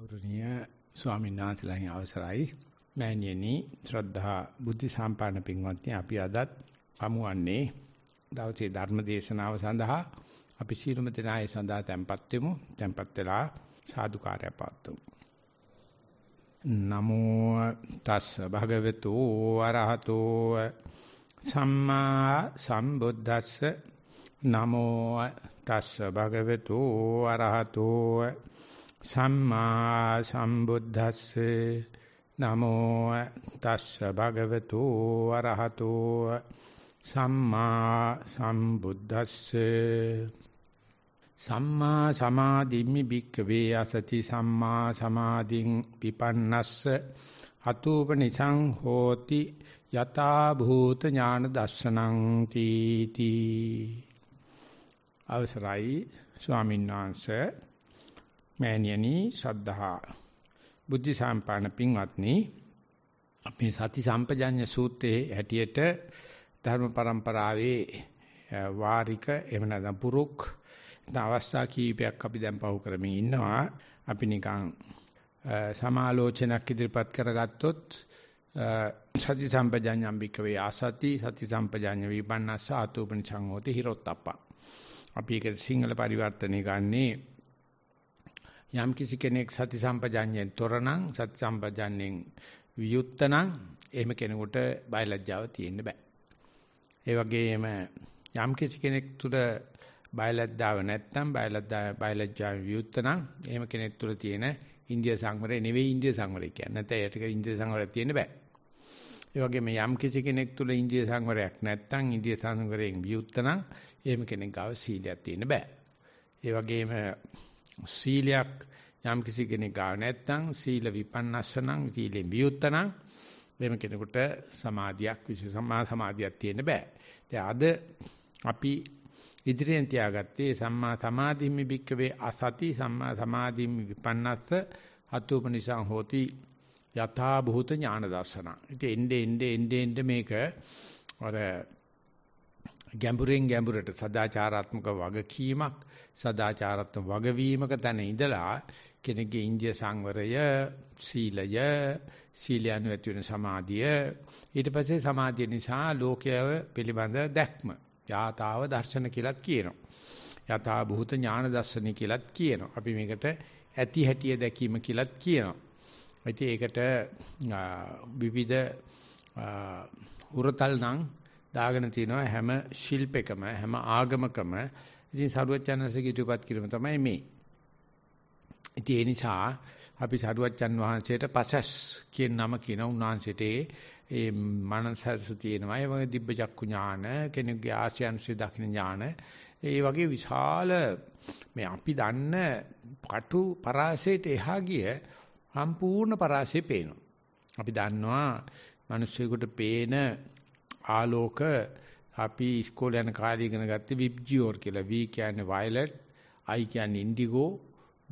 ගෞරවනීය ස්වාමීන් වහන්සේලාගේ අවසරයි මෑණියනි ශ්‍රද්ධා බුද්ධ සම්පන්න පින්වත්නි අපි අදත් පමුවන්නේ දවසේ ධර්ම දේශනාව සඳහා අපි සීලම දෙනා ඒ සඳහා tempත් වෙමු tempත් වෙලා සාදුකාරය පාත්තුමු නමෝ තස් භගවතු වරහතෝ සම්මා සම්බුද්දස්ස නමෝ තස් භගවතු වරහතෝ සම්මා සම්බුද්දස්සේ නමෝ තස්ස භගවතු අරහතෝ සම්මා සම්බුද්දස්සේ සම්මා සමාධිම්මි භික්කවේ අසති සම්මා සමාධින් විපන්නස්ස අතූපනිසං හෝති යතා භූත ඥාන දර්ශනං තීති අවසරයි ස්වාමීන් වහන්සේ මෑණියනි ශ්‍රද්ධා බුද්ධ සම්පාදන පින්වත්නි අපේ සති සම්පජඤ්ඤ සූත්‍රයේ හැටියට ධර්ම પરම්පරාවේ වාරික එහෙම නැත්නම් පුරුක් අවස්ථා කීපයක් අපි දැන් පහු කරමින් ඉන්නවා අපි නිකන් සමාලෝචනයක් ඉදිරිපත් කරගත්තොත් සති සම්පජඤ්ඤම් භික්කවේ ආසති සති සම්පජඤ්ඤ විපන්නස ආතුපනි සංඝෝති හිරොත්තප්ප අපි ඒක සිංහල පරිවර්තනය ගන්නේ යම් කිසි කෙනෙක් සති සම්පජාඤ්ඤයෙන් තොරනම් සති සම්පජාඤ්ඤයෙන් වියුක්තනම් එහෙම කෙනෙකුට බයලජ්ජාව තියෙන්න බෑ. ඒ වගේම යම් කිසි කෙනෙක් තුල බයලජ්ජාව නැත්නම් බයලජ්ජා බයලජ්ජාව වියුක්තනම් එහෙම කෙනෙක් තුල තියෙන ඉන්දිය සංවරය නෙවෙයි ඉන්දිය සංවරය කියන්නේ. නැත්නම් ඒකට ඉන්දිය සංවරයක් තියෙන්න බෑ. ඒ වගේම යම් කිසි කෙනෙක් තුල ඉන්දිය සංවරයක් නැත්නම් ඉන්දිය සංවරයෙන් වියුක්තනම් එහෙම කෙනෙක් ගාව සීලයක් තියෙන්න බෑ. ඒ වගේම සීලයක් යම් කිසි කෙනෙක් ගා නැත්නම් සීල විපන්නස්සනම් සීලෙන් වියුත්තනම් මෙහෙම කෙනෙකුට සමාධියක් විශේෂ සම්මා සමාධියක් තියෙන්න බෑ. ඉතින් අද අපි ඉදිරියෙන් තියාගත්තේ සම්මා සමාධිම්මි භික්කවේ අසති සම්මා සමාධිම්මි විපන්නස්ස අතුපනිසං හෝති යථා භූත ඥාන දර්ශන. ඉතින් එnde එnde එnde එnde මේක අර ගැඹුරෙන් ගැඹුරට සදාචාරාත්මක වගකීමක් සදාචාරාත්මක වගවීමක තැන ඉඳලා කෙනෙක්ගේ ඉන්දිය සංවරය සීලය සීලයන් ඇති වෙන සමාධිය ඊට පස්සේ සමාධිය නිසා ලෝකය පිළිබඳ දැක්ම යථාව දර්ශන කියලත් කියනවා යථා භූත ඥාන දර්ශන කියලත් කියනවා අපි මේකට ඇති හැටිය දැකීම කියලත් කියනවා ඉතින් ඒකට විවිධ උරතල් නම් දාගෙන තිනවා හැම ශිල්පෙකම හැම ආගමකම ඉතින් සරුවච්චන්සේගේ ඉදිරිපත් කිරීම තමයි මේ. ඉතින් ඒ නිසා අපි සරුවච්චන් වහන්සේට පසස් කියන නම කියන උන්වහන්සේට ඒ මනසස තියෙනවා. ඒ වගේ දිබ්බ චක්කු ඥාන, කෙනෙකුගේ ආසියන්සි දකින්න ඥාන, ඒ වගේ විශාල මේ අපි දන්න පටු පරාසයට එහා ගිය සම්පූර්ණ පරාසය පේනවා. අපි දන්නවා මිනිස්සුෙකුට පේන ආලෝක අපි ඉස්කෝලේ යන කාලේ ඉගෙන ගත්තේ විබ්ජියෝර් කියලා. V කියන්නේ violet, I කියන්නේ indigo,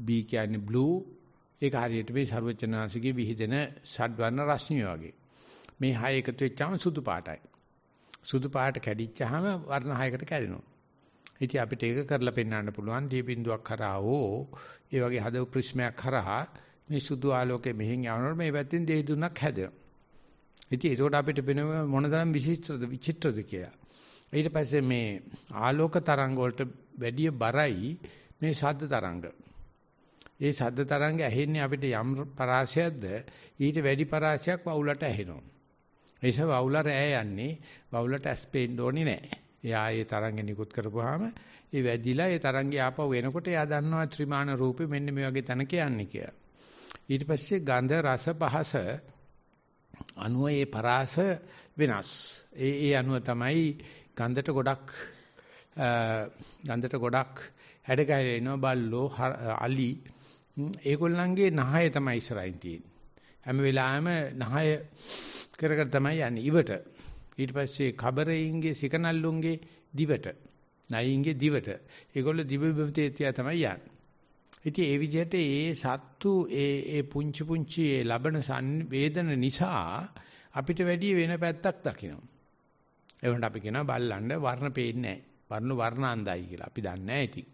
B කියන්නේ blue. ඒක හරියට මේ ਸਰවචනාසිකේ විහිදෙන ෂඩ්වර්ණ රශ්මිය වගේ. මේ හය එකතු වෙච්චාම සුදු පාටයි. සුදු පාට කැඩිච්චාම වර්ණ හයකට කැඩෙනවා. ඉතින් අපිට ඒක කරලා පෙන්වන්න පුළුවන් දී බින්දුවක් හරහා ඕ ඒ වගේ හදව ප්‍රිස්මයක් හරහා මේ සුදු ආලෝකය මෙහෙන් යනකොට මේ පැත්තෙන් දෙහි දුන්නක් හැදෙනවා. ඉතින් ඒකට අපිට වෙනව මොනතරම් විශිෂ්ටද විචිත්‍රද කියලා. ඊට පස්සේ මේ ආලෝක තරංග වලට වැඩිය බරයි මේ ශබ්ද තරංග. ඒ ශබ්ද තරංග ඇහෙන්නේ අපිට යම් පරාසයක්ද ඊට වැඩි පරාසයක් වවුලට ඇහෙනවා. ඒ නිසා වවුල රෑ යන්නේ වවුලට ඇස්පෙන්න ඕනේ නැහැ. එයා ඒ තරංගෙ නිකුත් කරපුවාම ඒ වැඩිලා ඒ තරංගය ආපහු එනකොට එයා දන්නවා ත්‍රිමාන රූපෙ මෙන්න මේ වගේ තැනක යන්නේ කියලා. ඊට පස්සේ ගන්ධ රස පහස අනුව ඒ පරාස වෙනස්. ඒ ඒ අනුව තමයි ගන්ධට ගොඩක් ගන්ධට ගොඩක් හැඩගැහෙලා එනවා බල්ලෝ අලි ඒගොල්ලන්ගේ නහය තමයි ඉස්සරහින් තියෙන්නේ. හැම වෙලාවෙම නහය කරකට තමයි යන්නේ ඉවට. ඊට පස්සේ කබරයින්ගේ සිකනල්ලුන්ගේ දිවට, නයින්ගේ දිවට. ඒගොල්ලෝ දිව බිම තේතිය තමයි යන්නේ. ඉතින් ඒ විදිහට ඒ සත්තු ඒ ඒ පුංචි පුංචි ඒ ලබන සංවේදන නිසා අපිට වැඩි වෙන පැත්තක් දකිනවා. ඒ වුණත් අපි කියනවා බල්ලන්ඩ වර්ණ පේන්නේ නැහැ. වර්ණ වර්ණ අන්දයි කියලා. අපි දන්නේ නැහැ ඉතින්.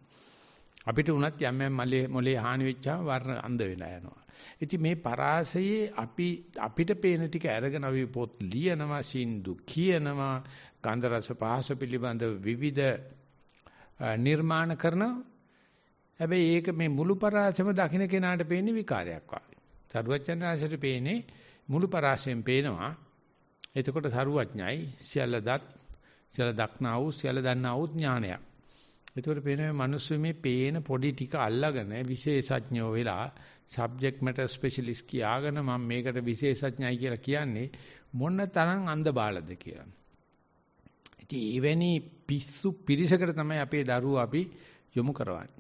අපිට උනත් යම් යම් මලේ මොලේ හානි වෙච්චාම වර්ණ අන්ද වෙලා යනවා. ඉතින් මේ පරාසයේ අපි අපිට පේන ටික අරගෙන අපි පොත් ලියනවා, සින්දු කියනවා, ගන්ධ රස පහස පිළිබඳ විවිධ නිර්මාණ කරනවා හැබැයි ඒක මේ මුළු පරාසෙම දකින්න කෙනාට පේන්නේ විකාරයක් වගේ. සරුවචනාංශයට පේන්නේ මුළු පරාසයෙන් පේනවා. එතකොට සරුවඥයි සියල්ල දත් සියල්ල දක්නා වූ සියල්ල දන්නා වූ ඥානයක්. එතකොට පේනවා මිනිස්සු මේ පේන පොඩි ටික අල්ලගෙන විශේෂඥයෝ වෙලා සබ්ජෙක්ට් මැටර් ස්පෙෂලිස්ට් කියාගෙන මම මේකට විශේෂඥයි කියලා කියන්නේ මොන තරම් අන්ධ බාලද කියලා. ඉතින් එවැනි පිස්සු පිරිසකට තමයි අපේ දරුවෝ අපි යොමු කරවන්නේ.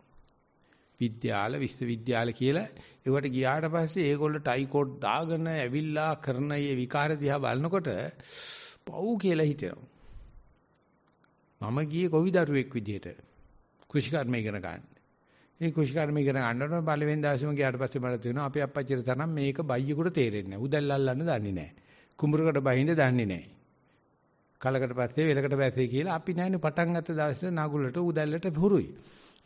විද්‍යාල විශ්වවිද්‍යාල කියලා ඒවට ගියාට පස්සේ ඒගොල්ලෝ ටයිකෝඩ් දාගෙන ඇවිල්ලා කරන මේ විකාර දිහා බලනකොට පව් කියලා හිතෙනවා. මම ගියේ කොවිදරුවෙක් විදිහට කෘෂිකර්ම ඉගෙන ගන්න. මේ කෘෂිකර්ම ඉගෙන ගන්නකොට පළවෙනි දවසේම ගියාට පස්සේ මට තේරෙනවා අපේ අප්පච්චිට තරම් මේක බයියෙකුට තේරෙන්නේ නැහැ. උදැල්ල අල්ලන්න දන්නේ නැහැ. කුඹුරකට බහින්න දන්නේ නැහැ. කලකට පස්සේ වෙලකට පස්සේ කියලා අපි නැන්නේ පටන් ගත්ත දවසේ නගුලට උදැල්ලට හුරුයි.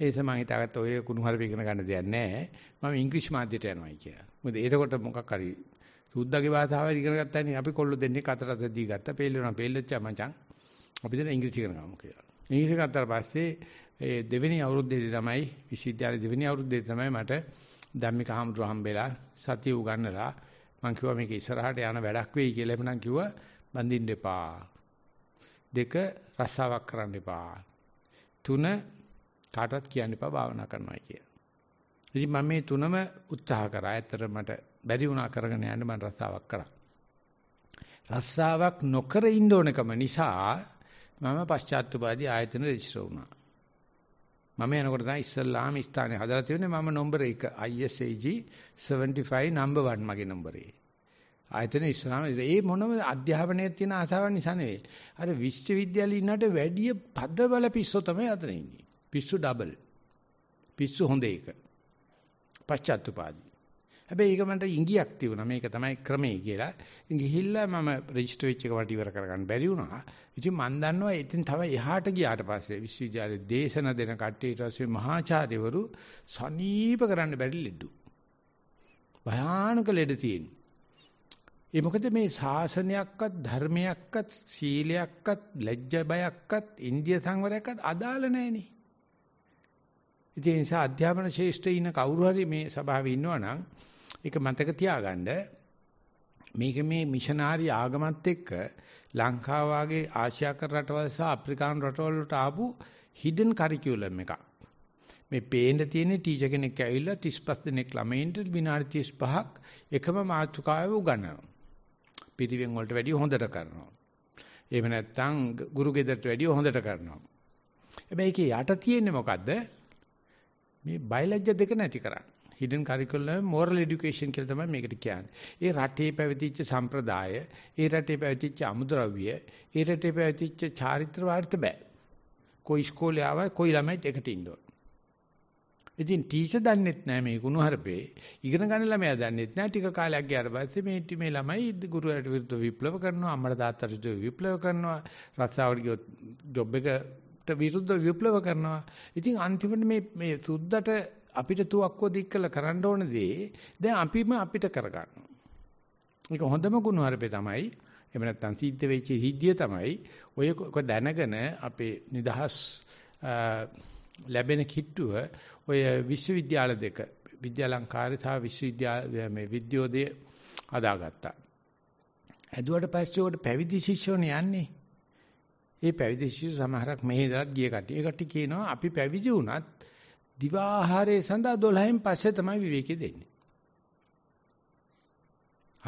ඒස මම හිතාගත්ත ඔය කුණුහරුප ඉගෙන ගන්න දෙයක් නැහැ. මම ඉංග්‍රීසි මාධ්‍යයට යනවායි කියලා. මොකද එතකොට මොකක් හරි සුද්දාගේ භාෂාවෙන් ඉගෙන ගත්තානේ අපි කොල්ල දෙන්නේ කතරත දී ගත්තා. පෙල්ලුණා පෙල්ලච්චා මචං. අපි දැන් ඉංග්‍රීසි ඉගෙන ගමු කියලා. ඉංග්‍රීසි ගත්තාට පස්සේ ඒ දෙවෙනි අවුරුද්දේදී තමයි විශ්වවිද්‍යාලේ දෙවෙනි අවුරුද්දේදී තමයි මට ධම්මික හාමුදුරු හම්බෙලා සතිය උගන්නලා මං කිව්වා මේක ඉස්සරහට යන වැඩක් වෙයි කියලා. එමනම් කිව්වා බඳින්න එපා. දෙක රස්සාවක් කරන්න එපා. තුන කාටවත් කියන්න එපා භාවනා කරනවා කියලා. ඉතින් මම මේ තුනම උත්සාහ කරා. ඇත්තට මට බැරි වුණා කරගෙන යන්න මම රස්සාවක් කරා. රස්සාවක් නොකර ඉන්න ඕනකම නිසා මම පශ්චාත්තුපාදී ආයතන රෙජිස්ටර් වුණා. මම යනකොට තමයි ඉස්ලාම ස්ථානේ හදලා තියෙන්නේ මම නම්බර 1 ISAG 75 number 1 මගේ නම්බරේ. ආයතන ඉස්ලාම ඒ මොනම අධ්‍යාපනයේ තියෙන ආසාවන් නිසා නෙවෙයි. අර විශ්වවිද්‍යාලේ ඉන්නට වැඩිය පද බල පිස්සෝ තමයි අතන ඉන්නේ. පිස්සු ඩබල්. පිස්සු හොඳ එක. පශ්චාත්තුපාදී. හැබැයි ඒක මන්ට ඉඟියක් තිබුණා මේක තමයි ක්‍රමේ කියලා. ගිහිල්ලා මම රෙජිස්ටර් වෙච්ච එක වට ඉවර කරගන්න බැරි වුණා. ඉතින් මම දන්නවා ඉතින් තව එහාට ගියාට පස්සේ විශ්වවිද්‍යාලයේ දේශන දෙන කට්ටිය ඊට පස්සේ මහාචාර්යවරු සනීප කරන්න බැරි ලෙඩු. භයානක ලෙඩ තියෙන. ඒ මොකද මේ ශාසනයක්වත් ධර්මයක්වත් සීලයක්වත් ලැජ්ජ බයක්වත් ඉන්දිය සංවරයක්වත් අදාළ නැහෙනේ. ඉතින් ඒ නිසා අධ්‍යාපන ශාස්ත්‍රයේ ඉන්න කවුරු හරි මේ සභාවේ ඉන්නවා නම් ඒක මතක තියාගන්න මේක මේ මිෂනාරි ආගමත් එක්ක ලංකාව වගේ ආසියාකර රටවල් සහ අප්‍රිකානු රටවල් වලට ආපු hidden curriculum එකක්. මේ පේන්න තියෙන ටීචර් කෙනෙක් ඇවිල්ලා 35 දෙනෙක් ළමයින්ට විනාඩි 35ක් එකම මාතෘකාව උගන්වනවා. පිරිවෙන් වලට වැඩිය හොඳට කරනවා. එහෙම නැත්නම් ගුරු ගෙදරට වැඩිය හොඳට කරනවා. හැබැයි ඒකේ යට තියෙන්නේ මොකද්ද? මේ බයලජ්‍ය දෙක නැති කරන්න. hidden curriculum moral education කියලා තමයි මේකට කියන්නේ. ඒ රටේ පැවතිච්ච සම්ප්‍රදාය, ඒ රටේ පැවතිච්ච අමුද්‍රව්‍ය, ඒ රටේ පැවතිච්ච චාරිත්‍ර වාර්ථ බෑ. કોઈ ඉස්කෝලේ ආවා, કોઈ ළමයි එකට ඉන්නවා. ඉතින් ටීචර් දන්නෙත් නෑ මේ ගුණහරපේ. ඉගෙන ගන්න ළමයා දන්නෙත් නෑ ටික කාලයක් ගියාට පස්සේ මේ මේ ළමයි ගුරුවරට විරුද්ධව විප්ලව කරනවා, අම්මලා තාත්තට විරුද්ධව විප්ලව කරනවා, රස්සාවට ගියොත් ජොබ් එක විරුද්ධ විප්ලව කරනවා. ඉතින් අන්තිමට මේ මේ සුද්දට අපිට තුවක්කුව දික් කළ කරන්න ඕන දේ දැන් අපිම අපිට කරගන්නවා. ඒක හොඳම ගුණවර්පේ තමයි. එහෙම නැත්නම් සිද්ධ වෙච්ච සිද්ධිය තමයි ඔය දැනගෙන අපේ නිදහස් ලැබෙන කිට්ටුව ඔය විශ්වවිද්‍යාල දෙක විද්‍යාලංකාරය සහ විශ්වවිද්‍යාල මේ විද්‍යෝදය හදාගත්තා. හැදුවට පස්සේ උකට පැවිදි ශිෂ්‍යෝනේ යන්නේ. ඒ පැවිදි ශිෂ්‍ය සමහරක් මෙහි ඉඳලා ගිය කට්ටිය. ඒ කට්ටිය කියනවා අපි පැවිදි වුණත් දිවාහාරයේ සඳහා 12න් පස්සේ තමයි විවේකී දෙන්නේ.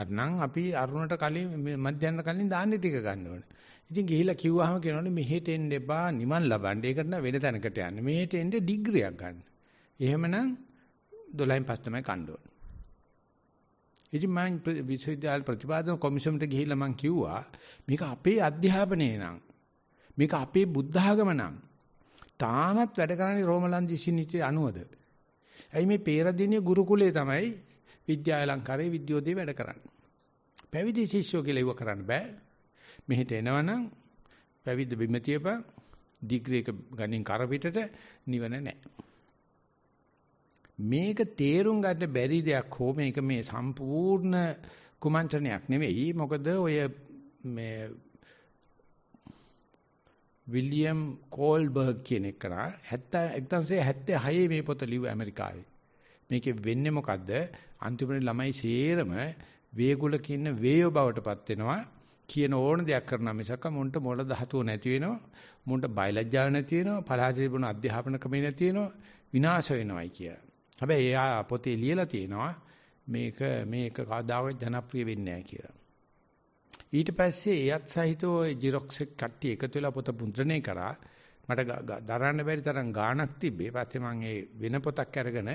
අරනම් අපි අරුණට කලින් මධ්‍යන්න කලින් දාන්නේ ටික ගන්න ඕනේ. ඉතින් ගිහිලා කිව්වහම කියනවනේ මෙහෙට එන්න එපා නිවන් ලබන්න. ඒකට නෑ වෙන තැනකට යන්න. මෙහෙට එන්න ඩිග්‍රියක් ගන්න. එහෙමනම් 12න් පස්සේ තමයි කන්න ඕනේ. ඉතින් මම විශ්වවිද්‍යාල ප්‍රතිපාදන කොමිසමට ගිහිල්ලා මම කිව්වා මේක අපේ අධ්‍යාපනයේ නං මේක අපේ බුද්ධ ආගම නම් තාමත් වැඩ කරන්නේ රෝමලන්දි සිනිතේ අනුවද. ඇයි මේ පේරදිනිය ගුරුකුලේ තමයි විද්‍යාලංකාරයේ විද්‍යෝදේ වැඩ කරන්නේ. පැවිදි ශිෂ්‍යෝ කියලා ඉව කරන්න බෑ. මෙහෙට එනවනම් පැවිද්ද බිම තියපන් ඩිග්‍රී එක ගනින් කර පිටට නිවන නැහැ. මේක තේරුම් ගන්න බැරි දෙයක් හෝ මේක මේ සම්පූර්ණ කුමන්ත්‍රණයක් නෙවෙයි මොකද ඔය මේ විලියම් කෝල්බර්ග් කියන එක නා 70 1976 මේ පොත ලිව්ව ඇමරිකාවේ. මේකේ වෙන්නේ මොකද්ද? අන්තිමට ළමයි සේරම වේගුලක ඉන්න වේයෝ බවටපත් වෙනවා. කියන ඕන දෙයක් කරනවා මිසක් මුන්ට මොළ ධාතුව නැති වෙනවා මුන්ට බයලජ්ජාව නැති වෙනවා පලාසී තිබුණ අධ්‍යාපන ක්‍රමේ නැති වෙනවා විනාශ වෙනවයි කිය. හැබැයි එයා පොතේ ලියලා තියෙනවා මේක මේක කවදාවත් ජනප්‍රිය වෙන්නේ නැහැ කියලා. ඊට පස්සේ එයත් සහිතව ওই ජිරොක්ස් එක කට්ටිය එකතු වෙලා පොත මුද්‍රණය කරා. මට දරන්න බැරි තරම් ගාණක් තිබ්බේ. ඊපස්සේ මම ඒ වෙන පොතක් අරගෙන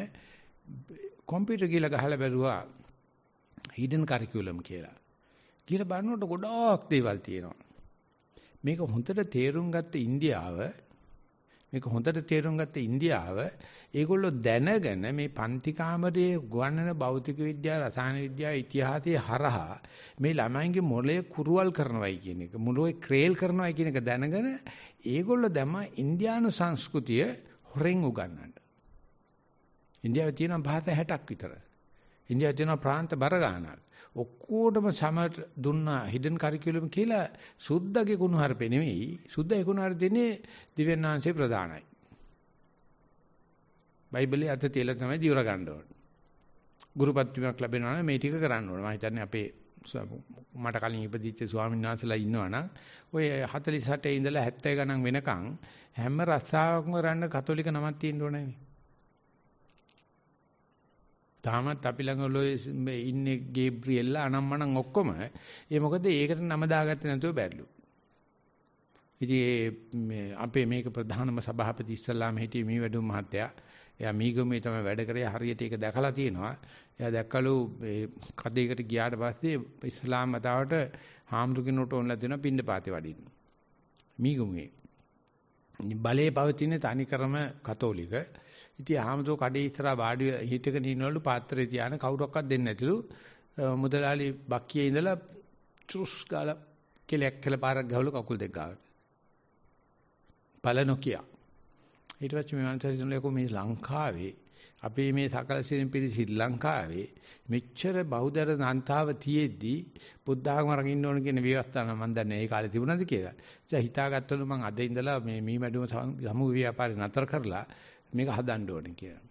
කම්පියුටර් ගිහලා ගහලා බැලුවා hidden curriculum කියලා. කියලා බලනකොට ගොඩාක් දේවල් තියෙනවා. මේක හොඳට තේරුම් ගත්ත ඉන්දියාව මේක හොඳට තේරුම් ගත්ත ඉන්දියාව ඒගොල්ලෝ දැනගෙන මේ පන්ති කාමරයේ ගුවන්වන භෞතික විද්‍යාව රසායන විද්‍යාව ඉතිහාසයේ හරහා මේ ළමයින්ගේ මොළය කුරුවල් කරනවයි කියන එක මොළේ ක්‍රේල් කරනවයි කියන එක දැනගෙන ඒගොල්ලෝ දැම ඉන්දියානු සංස්කෘතිය හොරෙන් උගන්වන්න. ඉන්දියාවේ තියෙන භාෂා 60ක් විතර. ඉන්දියාවේ තියෙන ප්‍රාන්ත බර ගානක්. ඔක්කොටම සම දුන්න හිඩන් කරිකියුලම් කියලා සුද්දගේ කුණුහරුපේ නෙමෙයි සුද්දගේ කුණුහරු දෙන්නේ දිව්‍යඥාන්සේ ප්‍රදානයි. බයිබලයේ අත තියලා තමයි දිවර ගන්න ඕනේ. ගුරුපත්වීමක් ලැබෙනවා නම් මේ ටික කරන්න ඕනේ. මම හිතන්නේ අපේ මට කලින් ඉපදිච්ච ස්වාමීන් වහන්සේලා ඉන්නවනම් ඔය 48 ඉඳලා 70 ගණන් වෙනකන් හැම රස්සාවක්ම කරන්න කතෝලික නමක් තියෙන්න ඕනේ නේ. තාමත් අපි ළඟ ඉන්නේ ගේබ්‍රියෙල්ලා අනම්මනම් ඔක්කොම. ඒ මොකද ඒකට නම දාගත්තේ නැතුව බැරිලු. ඉතින් අපේ මේක ප්‍රධානම සභාපති ඉස්සල්ලාම හිටියේ මේ වැඩුම් මහත්තයා. එයා මීගමේ තමයි වැඩ කරේ හරියට ඒක දැකලා තියෙනවා. එයා දැක්කලු මේ කඩේකට ගියාට පස්සේ ඉස්ලාම් මතාවට හාමුදුරගෙනුට ඕනලා දෙනවා පින්න පාතේ වඩින්න. මීගමේ. බලේ පවතින තනිකරම කතෝලික. ඉතින් ආහමතෝ කඩේ ඉස්සරහා වාඩි හිටගෙන ඉන්නවලු පාත්‍රේ තියාන කවුරක්වත් දෙන්නේ නැතිලු. මුදලාලි බක්කියේ ඉඳලා චුස් ගාලා කෙලයක් කෙල පාරක් ගහවලු කකුල් දෙක ගාවට. පළ නොකිය. ඊට පස්සේ මේ මනසරිසුන ලකෝ මේ ලංකාවේ අපේ මේ සකල සිරින් ශ්‍රී ලංකාවේ මෙච්චර බෞද්ධ සංතාව තියෙද්දි බුද්ධ ආගම රකින්න ඕන කියන විවස්ථාන මම දන්නේ ඒ කාලේ තිබුණාද කියලා. ඉතින් හිතාගත්තලු මම අද ඉඳලා මේ මී මැඩුම සමු ව්‍යාපාරේ නතර කරලා මේක හදන්න ඕනේ කියලා.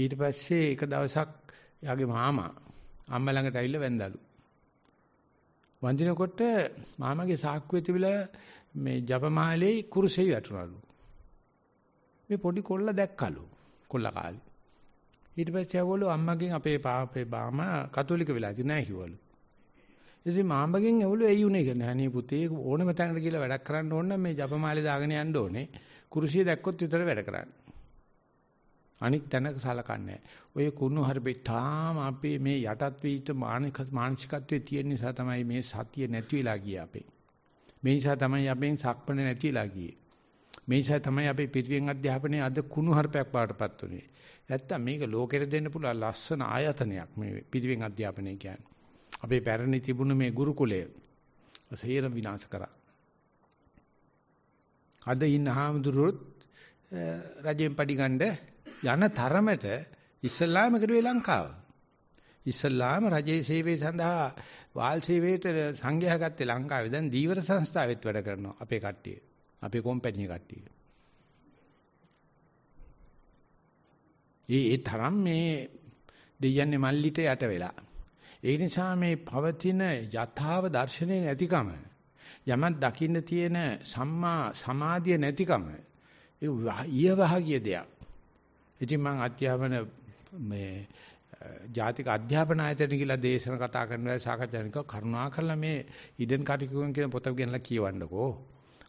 ඊට පස්සේ එක දවසක් එයාගේ මාමා අම්මා ළඟට ඇවිල්ලා වැඳලු. වඳිනකොට මාමාගේ සාක්කුවේ තිබිලා මේ ජපමාලේ කුරුසෙයි වැටුණලු. මේ පොඩි කොල්ල දැක්කලු. කොල්ල කාලේ. ඊට පස්සේ ඇවවලු අම්මගෙන් අපේ පාපේ බාමා කතෝලික වෙලා ඉති නෑ හිවලු. ඉතින් මාමගෙන් ඇවලු ඇයි උනේ කියලා අනේ පුතේ ඕනම තැනකට ගිහලා වැඩක් කරන්න ඕන නම් මේ ජපමාලේ දාගෙන යන්න ඕනේ. කුරුසිය දැක්කොත් විතර වැඩ කරන්න. අනික් තැනක සලකන්නේ ඔය කුණු හර්බේ තාම අපේ මේ යටත් වීත මානසිකත්වයේ තියෙන නිසා තමයි මේ සතිය නැති වෙලා ගියේ අපේ. මේ නිසා තමයි අපෙන් සක්පන නැති වෙලා ගියේ. මේ නිසා තමයි අපේ පිරිවෙන් අධ්‍යාපනයේ අද කුණු හර්පයක් පාටපත් උනේ. නැත්තම් මේක ලෝකෙට දෙන්න පුළුවන් ලස්සන ආයතනයක් මේ පිරිවෙන් අධ්‍යාපනය කියන්නේ. අපේ පැරණි තිබුණු මේ ගුරුකුලය සේර විනාශ කරා. අද ඉන්න හාමුදුරුවොත් රජෙන් පඩි ගන්නේ යන තරමට ඉස්ලාම කරුවේ ලංකාව. ඉස්ලාම රජයේ සේවය සඳහා වාල් සේවයට සංඝයා ගත්තේ ලංකාවේ. දැන් දීවර සංස්ථාවෙත් වැඩ කරනවා අපේ කට්ටිය. අපේ කොම්පැනි කට්ටිය. ඒ තරම් මේ දෙයන්නේ මල්ලිට යට වෙලා. ඒ නිසා මේ පවතින යථාව දර්ශනේ නැතිකම යමක් දකින්න තියෙන සම්මා සමාධිය නැතිකම ඒ ඊවහගිය දෙයක්. ඉතින් මම අධ්‍යාපන මේ ජාතික අධ්‍යාපන ආයතනය කියලා දේශන කතා කරන වෙලාවේ සාකච්ඡා කරනවා කරුණා කරලා මේ ඉඩෙන් කටිකුවන් කියන පොත ගෙනලා කියවන්නකෝ.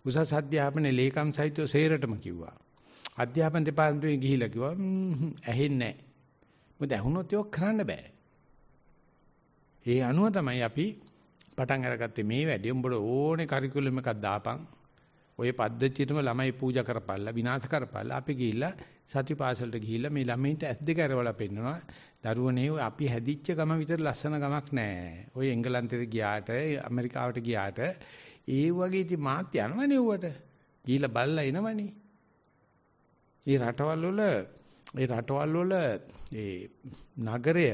උසස් අධ්‍යාපනයේ ලේකම් සහිතව සේරටම කිව්වා. අධ්‍යාපන දෙපාර්තමේන්තුවේ ගිහිලා කිව්වා ඇහෙන්නේ නැහැ. මොකද ඇහුනොත් ඒක කරන්න බෑ. ඒ අනුව තමයි අපි පටන් අරගත්තේ මේ වැඩේ. උඹට ඕනේ කරිකියුලම් එකක් දාපන්. ওই පද්ධතියටම ළමයි පූජා කරපල්ලා විනාශ කරපල්ලා අපි ගිහිල්ලා සතිපාසලට ගිහිල්ලා මේ ළමයින්ට ඇස් දෙක අරවලා පෙන්නනවා දරුවනේ අපි හැදිච්ච ගම විතර ලස්සන ගමක් නෑ ඔය එංගලන්තෙට ගියාට ඇමරිකාවට ගියාට ඒ වගේ ඉති මාත් යනවනේ ඌට ගිහිල්ලා බලලා එනවනේ මේ රටවල් වල ඒ රටවල් වල ඒ නගරය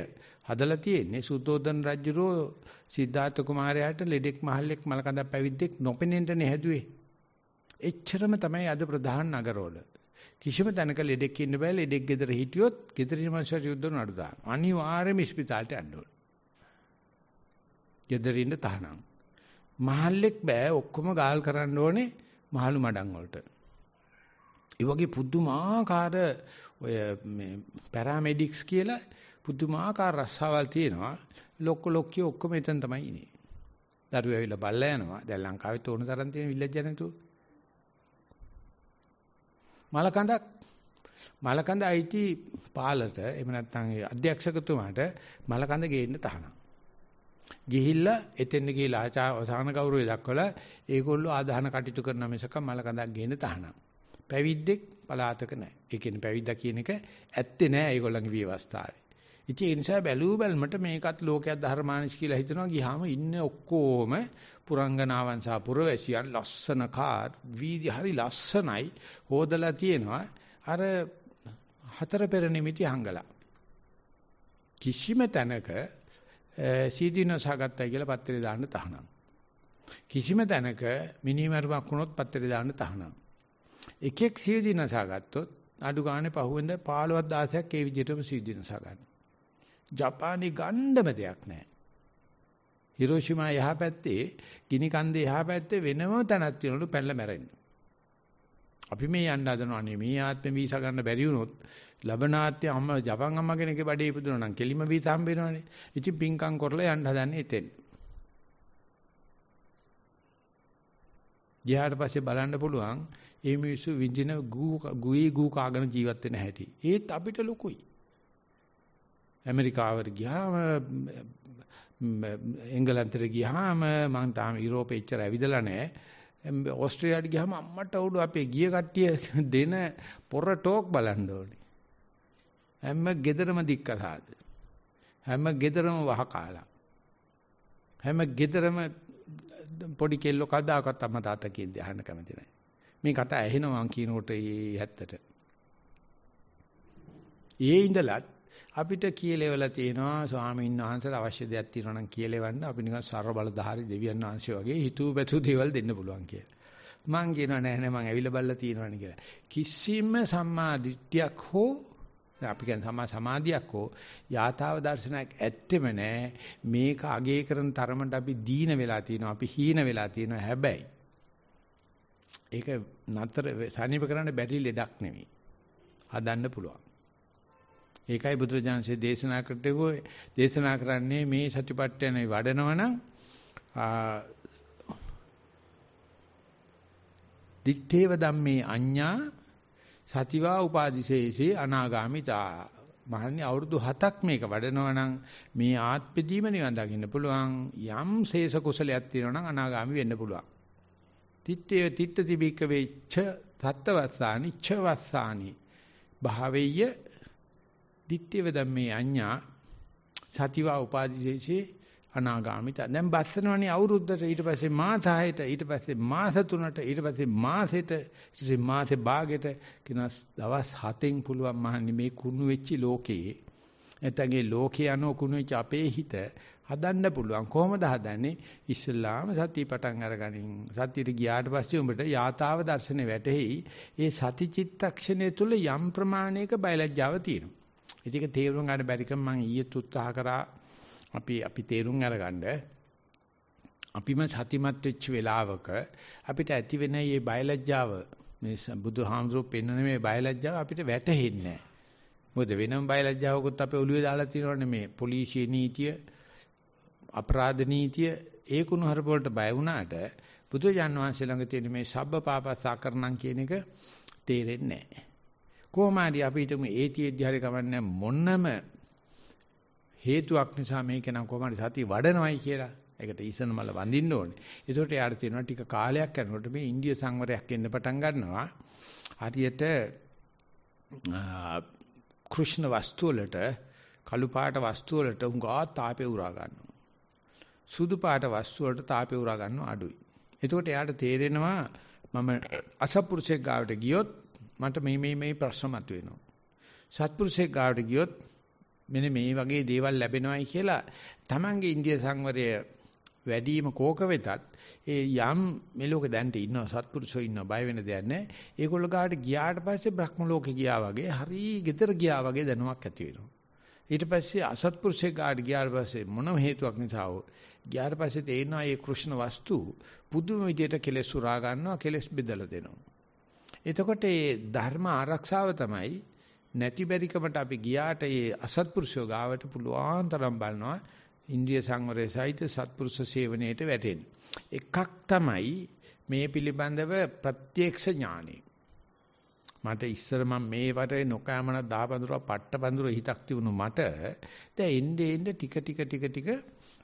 හදලා තියෙන්නේ සුද්ධෝදන රජුරෝ සිද්ධාර්ථ කුමාරයාට ලෙඩෙක් මහල්ලෙක් මලකඳක් පැවිද්දෙක් නොපෙනෙන්නනේ හැදුවේ එච්චරම තමයි අද ප්‍රධාන නගරවල. කිසිම තැනක ලෙඩෙක් ඉන්න බෑ ලෙඩෙක් ගෙදර හිටියොත් ගෙදර මිනිස්සුන්ට යුද්ධ නඩු දාන. අනිවාර්යයෙන්ම ස්පිතාලට යන්න ඕන. ගෙදර ඉන්න තහනම්. මහල්ලෙක් බෑ ඔක්කොම ගාල් කරන්න ඕනේ මහලු මඩම් වලට. ඒ වගේ පුදුමාකාර ඔය මේ පැරාමෙඩික්ස් කියලා පුදුමාකාර රස්සාවල් තියෙනවා. ලොක්ක ලොක්කිය ඔක්කොම එතන තමයි ඉන්නේ. දරුවෝ ඇවිල්ලා බලලා යනවා. දැන් ලංකාවේ තෝරන තරම් තියෙන විලෙජ් ජනතුව. මලකඳක් මලකඳ අයිටි පාලට එහෙම නැත්නම් ඒ අධ්‍යක්ෂකතුමාට මලකඳ ගේන්න තහනම්. ගිහිල්ලා එතෙන් ගිහිල්ලා ආචාර්ය ගෞරවය දක්වලා ඒගොල්ලෝ ආදාහන කටයුතු කරන මිසක මලකඳක් ගේන්න තහනම්. පැවිද්දෙක් පලාතක නැහැ. ඒ කියන්නේ පැවිද්දා කියන එක ඇත්තේ නැහැ ඒගොල්ලන්ගේ විවස්ථාවේ. ඉතින් ඒ නිසා බැලූ බැලමට මේකත් ලෝකයක් ධර්මානිස් කියලා හිතනවා ගියාම ඉන්නේ ඔක්කොම පුරංගනාවන් සහ පුරවැසියන් ලස්සන කාර් වීදි හරි ලස්සනයි හොදලා තියෙනවා අර හතර පෙර නිමිති හංගලා කිසිම තැනක සීදීනසගතයි කියලා පත්‍රේ දාන්න තහනම් කිසිම තැනක මිනිමරුමක් වුණොත් පත්‍රේ දාන්න තහනම් එකෙක් සීදීනසගත්තොත් අඩු ගානේ පහුවෙන්ද 15 16ක් ඒ විදිහටම සීදීනස ගන්න ජපානේ ගණ්ඩම දෙයක් නැහැ. හිරෝෂිමා යහපැත්තේ ගිනි කන්දේ යහපැත්තේ වෙනම තැනක් තියෙනලු පැනලා මැරෙන්න. අපි මේ යන්න හදනවා අනේ මේ ආත්මේ වීසා ගන්න බැරි වුණොත් ලබනාත්‍ය අම්ම ජපන් අම්මා කෙනෙක්ගේ බඩේ ඉපදුණා නම් කෙලිම වීසා හම්බ වෙනවනේ. ඉතින් පිංකම් කරලා යන්න හදන්නේ එතෙන්. ගියාට පස්සේ බලන්න පුළුවන් මේ මිනිස්සු විඳින ගු ගුයි ගු කාගෙන ජීවත් වෙන හැටි. ඒත් අපිට ලොකුයි. ඇමරිකාවට ගියාම එංගලන්තෙට ගියාම මං තාම යුරෝපේ එච්චර ඇවිදලා නැහැ. ඕස්ට්‍රේලියාවට ගියාම අම්මට උඩු අපේ ගිය කට්ටිය දෙන පොර ටෝක් බලන්න ඕනේ. හැම ගෙදරම දික්කසාද. හැම ගෙදරම වහ කාලා. හැම ගෙදරම පොඩි කෙල්ලෝ කදාකත් අම්මා තාත්තා කියන්නේ අහන්න කැමති නැහැ. මේ කතා ඇහෙනවා මං කියනකොට ඒ හැත්තට. ඒ ඉඳලත් අපිට කියලෙවලා තියෙනවා ස්වාමීන් වහන්සේට අවශ්‍ය දෙයක් තියෙනවා නම් කියලෙවන්න අපි නිකන් සර්ව බලධාරී දෙවියන් වහන්සේ වගේ හිතුව බැතු දේවල් දෙන්න පුළුවන් කියලා. මං කියනවා නෑ නෑ මං ඇවිල්ලා බලලා තියෙනවනේ කියලා. කිසිම සම්මා දිට්ඨියක් හෝ අපි කියන සමා සමාධියක් හෝ යථාව දර්ශනයක් ඇත්තෙම නෑ මේක අගේ කරන තරමට අපි දීන වෙලා තියෙනවා අපි හීන වෙලා තියෙනවා හැබැයි ඒක නතර සනීප කරන්න බැරි ලෙඩක් නෙවෙයි හදන්න පුළුවන් ඒකයි බුදුරජාන්සේ දේශනා කරටකෝ දේශනා කරන්නේ මේ සතිපට්ඨානය වඩනවනම් දිත්තේව ධම්මේ අඤ්ඤා සතිවා උපාදිසේසේ අනාගාමිතා මහන්නේ අවුරුදු 7ක් මේක වඩනවනම් මේ ආත්මෙදීම නිවන් දකින්න පුළුවන් යම් ශේෂ කුසලයක් තියෙනවනම් අනාගාමි වෙන්න පුළුවන් තිත්තේ තිත්ත තිබික වෙච්ච තත්ත්වස්සානි චවස්සානි භාවෙය්‍ය ditthiව ධම්මේ අඤ්ඤා සතිවා උපාදිශේෂේ අනාගාමිත. දැන් බස්සනවනේ අවුරුද්දට ඊට පස්සේ මාසයට ඊට පස්සේ මාස තුනට ඊට පස්සේ මාසෙට ඊට පස්සේ මාසේ භාගෙට කිනස් දවස් 7න් පුළුවන් මහන්නේ මේ කුණු වෙච්ච ලෝකයේ. නැත්නම්ගේ ලෝකේ අනෝ කුණු වෙච්ච අපේ හිත හදන්න පුළුවන්. කොහොමද හදන්නේ? ඉස්ලාම සතිය පටන් අරගනින්. සතියට ගියාට පස්සේ උඹට යථාව දර්ශනේ වැටහෙයි. ඒ සති චිත්තක්ෂණය තුල යම් ප්‍රමාණයක බයලජ්ජාව තියෙනවා. ඉතින් ඒක තේරුම් ගන්න බැරිකම මම ඊයේත් උත්සාහ කරා අපි අපි තේරුම් අරගන්න අපිම සතිමත් වෙච්ච වෙලාවක අපිට ඇති වෙන මේ බයලජ්ජාව මේ බුදුහාමුදුරුවෝ පෙන්වන මේ බයලජ්ජාව අපිට වැටහෙන්නේ නැහැ. මොකද වෙනම බයලජ්ජාවකුත් අපේ ඔළුවේ දාලා තියෙනවනේ මේ පොලිසිය නීතිය අපරාධ නීතිය ඒ කුණුහරුප වලට බය වුණාට බුදුජාන් වහන්සේ ළඟ තියෙන මේ සබ්බ පාපස්සාකරණම් කියන එක තේරෙන්නේ නැහැ. කොහොම හරි අපි හිතමු ඒතියෙදි හරි ගමන්නේ මොනම හේතුවක් නිසා මේක නම් කොහොම හරි සතිය වඩනවයි කියලා. ඒකට ඊසන මල වඳින්න ඕනේ. ඒසොට යාට තියෙනවා ටික කාලයක් යනකොට මේ ඉන්දිය සංවරයක් එන්න පටන් ගන්නවා. හරියට කෘෂ්ණ වස්තු වලට කළු පාට වස්තු වලට උඟා තාපේ උරා ගන්නවා. සුදු පාට වස්තු වලට තාපේ උරා ගන්නව අඩුයි. එතකොට එයාට තේරෙනවා මම අසපුරුෂයෙක් ගාවට ගියොත් මට මේ මේ මේ ප්‍රශ්න මතුවෙනවා. සත්පුරුෂයෙක් ගාවට ගියොත් මෙන්න මේ වගේ දේවල් ලැබෙනවයි කියලා Tamange ඉන්දිය සංවරය වැඩිම කෝක වෙතත් ඒ යම් මේ ලෝකේ දැන්ට ඉන්න සත්පුරුෂෝ ඉන්න බය වෙන දෙයක් නැහැ. ඒගොල්ලෝ ගාවට ගියාට පස්සේ බ්‍රහ්ම ලෝකේ ගියා වගේ හරි gedara ගියා වගේ දැනුමක් ඇති වෙනවා. ඊට පස්සේ අසත්පුරුෂයෙක් ගාඩ ගියාට පස්සේ මොනම හේතුවක් නිසා හෝ ගියාට පස්සේ තේිනවා මේ કૃષ્ණ වස්තු පුදුම විදියට කෙලෙස් උරා ගන්නවා කෙලෙස් බෙදලා දෙනවා. එතකොට මේ ධර්ම ආරක්ෂාව තමයි නැති බැරිකමට අපි ගියාට මේ අසත්පුරුෂය ගාවට පුළුවන් තරම් බලනවා ඉන්ද්‍රිය සංවරය සහිත සත්පුරුෂ සේවනයේට වැටෙන්න. එකක් තමයි මේ පිළිබඳව ප්‍රත්‍යක්ෂ ඥානෙ. මට ඉස්සර මම මේ වටේ නොකෑමන දහබඳුර පට්ටබඳුර හිතක් තිබුණු මට දැන් එන්නේ එන්නේ ටික ටික ටික ටික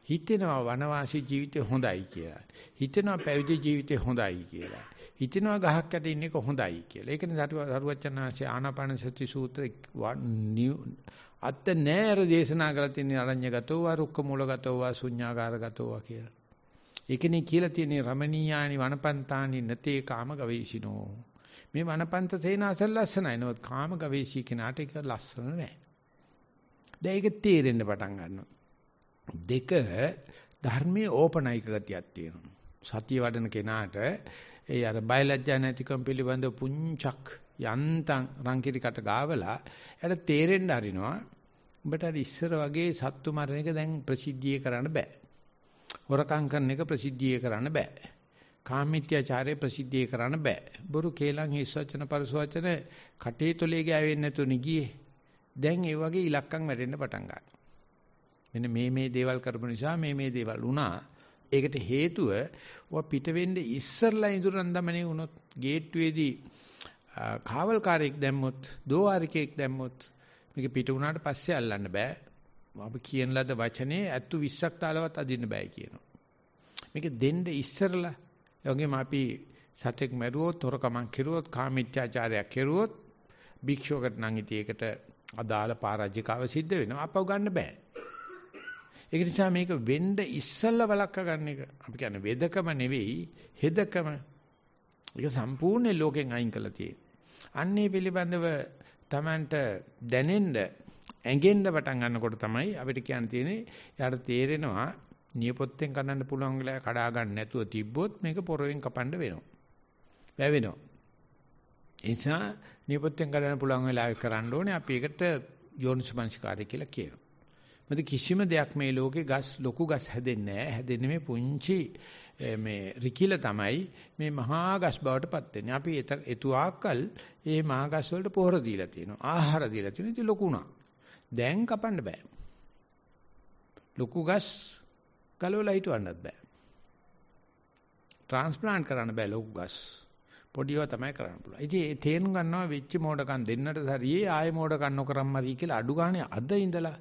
හිතෙනවා වනවාසී ජීවිතය හොඳයි කියලා. හිතෙනවා පැවිදි ජීවිතය හොඳයි කියලා. හිතෙනවා ගහක් යට ඉන්න එක හොඳයි කියලා. ඒක නිසා සරුවචනාංශයේ ආනාපාන සති සූත්‍රය අත්ත නෑර දේශනා කරලා තියෙන අරඤ්‍යගතෝ වා රුක්ක මූලගතෝ වා ශුඤ්ඤාකාරගතෝ වා කියලා. ඒකනේ කියලා තියෙන රමණීයානි වනපන්තානි නතේ කාම ගවේෂිනෝ. මේ වනපන්ත සේනාසල් ලස්සනයි. නමුත් කාම ගවේෂී කෙනාට ඒක ලස්සන නෑ. දැන් ඒක තේරෙන්න පටන් ගන්නවා. දෙක ධර්මයේ ඕපනයික ගතියක් තියෙනවා. සතිය වඩන කෙනාට ඒ අර බයලජ්ජා නැතිකම් පිළිබඳ පුංචක් යන්තම් රංකිරිකට ගාවලා එයාට තේරෙන්න අරිනවා. උඹට අර ඉස්සර වගේ සත්තු මරණ එක දැන් ප්‍රසිද්ධියේ කරන්න බෑ. හොරකම් කරන එක ප්‍රසිද්ධියේ කරන්න බෑ. කාමීත්‍යාචාරයේ ප්‍රසිද්ධියේ කරන්න බෑ. බොරු කේලම් හිස්සචන පරිසවචන කටේ තොලේ ගෑවෙන්නේ නැතුණි ගියේ. දැන් ඒ වගේ ඉලක්කම් වැඩෙන්න පටන් ගන්නවා. මෙන්න මේ මේ දේවල් කරපු නිසා මේ මේ දේවල් වුණා. ඒකට හේතුව ඔය පිට වෙන්න ඉස්සරලා ඉදurang දමනේ වුණොත් ගේට්ටුවේදී කාවල්කාරයෙක් දැම්මොත්, දෝවාරිකයෙක් දැම්මොත් මේක පිට වුණාට පස්සේ අල්ලන්න බෑ. අපි කියන ලද වචනේ ඇත්තු 20ක් තාලවත් අදින්න බෑ කියනවා. මේක දෙන්න ඉස්සරලා ඒ අපි සතෙක් මැරුවොත්, තොරකමක් කෙරුවොත්, කාමීත්‍යාචාරයක් කෙරුවොත් භික්ෂුවකට නම් ඉතින් ඒකට අදාළ පරාජිකාව සිද්ධ වෙනවා. අපව ගන්න බෑ. ඒක නිසා මේක වෙන්න ඉස්සල්ලා වළක්ව ගන්න එක. අපි කියන්නේ වෙදකම නෙවෙයි හෙදකම. ඒක සම්පූර්ණ ලෝකෙන් අයින් කළා තියෙන්නේ. අන්නේ පිළිබඳව Tamanට දැනෙන්න ඇඟෙන්න පටන් ගන්නකොට තමයි අපිට කියන්න තියෙන්නේ යාට තේරෙනවා නියපොත්තෙන් කඩන්න පුළුවන් වෙලාව කඩා ගන්න නැතුව තිබ්බොත් මේක පොරවෙන් කපන්න වෙනවා. වැවෙනවා. ඒ නිසා නියපොත්තෙන් කඩන්න පුළුවන් වෙලාවෙ කරන්න ඕනේ අපි ඒකට යෝනිසමංස්කාරය කියලා කියනවා. මොකද කිසිම දෙයක් මේ ලෝකේ ගස් ලොකු ගස් හැදෙන්නේ නැහැ. හැදෙන්නේ මේ පුංචි මේ රිකිල තමයි මේ මහා ගස් බවට පත් වෙන්නේ. අපි එතුආකල් මේ මහා ගස් වලට පොහොර දීලා තියෙනවා. ආහාර දීලා තියෙනවා. ඉතින් ලොකු උනා. දැන් කපන්න බෑ. ලොකු ගස් ගලවලා හිටවන්නත් බෑ. ට්‍රාන්ස්ප්ලාන්ට් කරන්න බෑ ලොකු ගස්. පොඩිව තමයි කරන්න පුළුවන්. ඉතින් ඒ තේරුම් ගන්නවා වෙච්ච මෝඩකම් දෙන්නට සරියේ ආයෙ මෝඩකම් නොකරම්මරි කියලා අඩු ගානේ අද ඉඳලා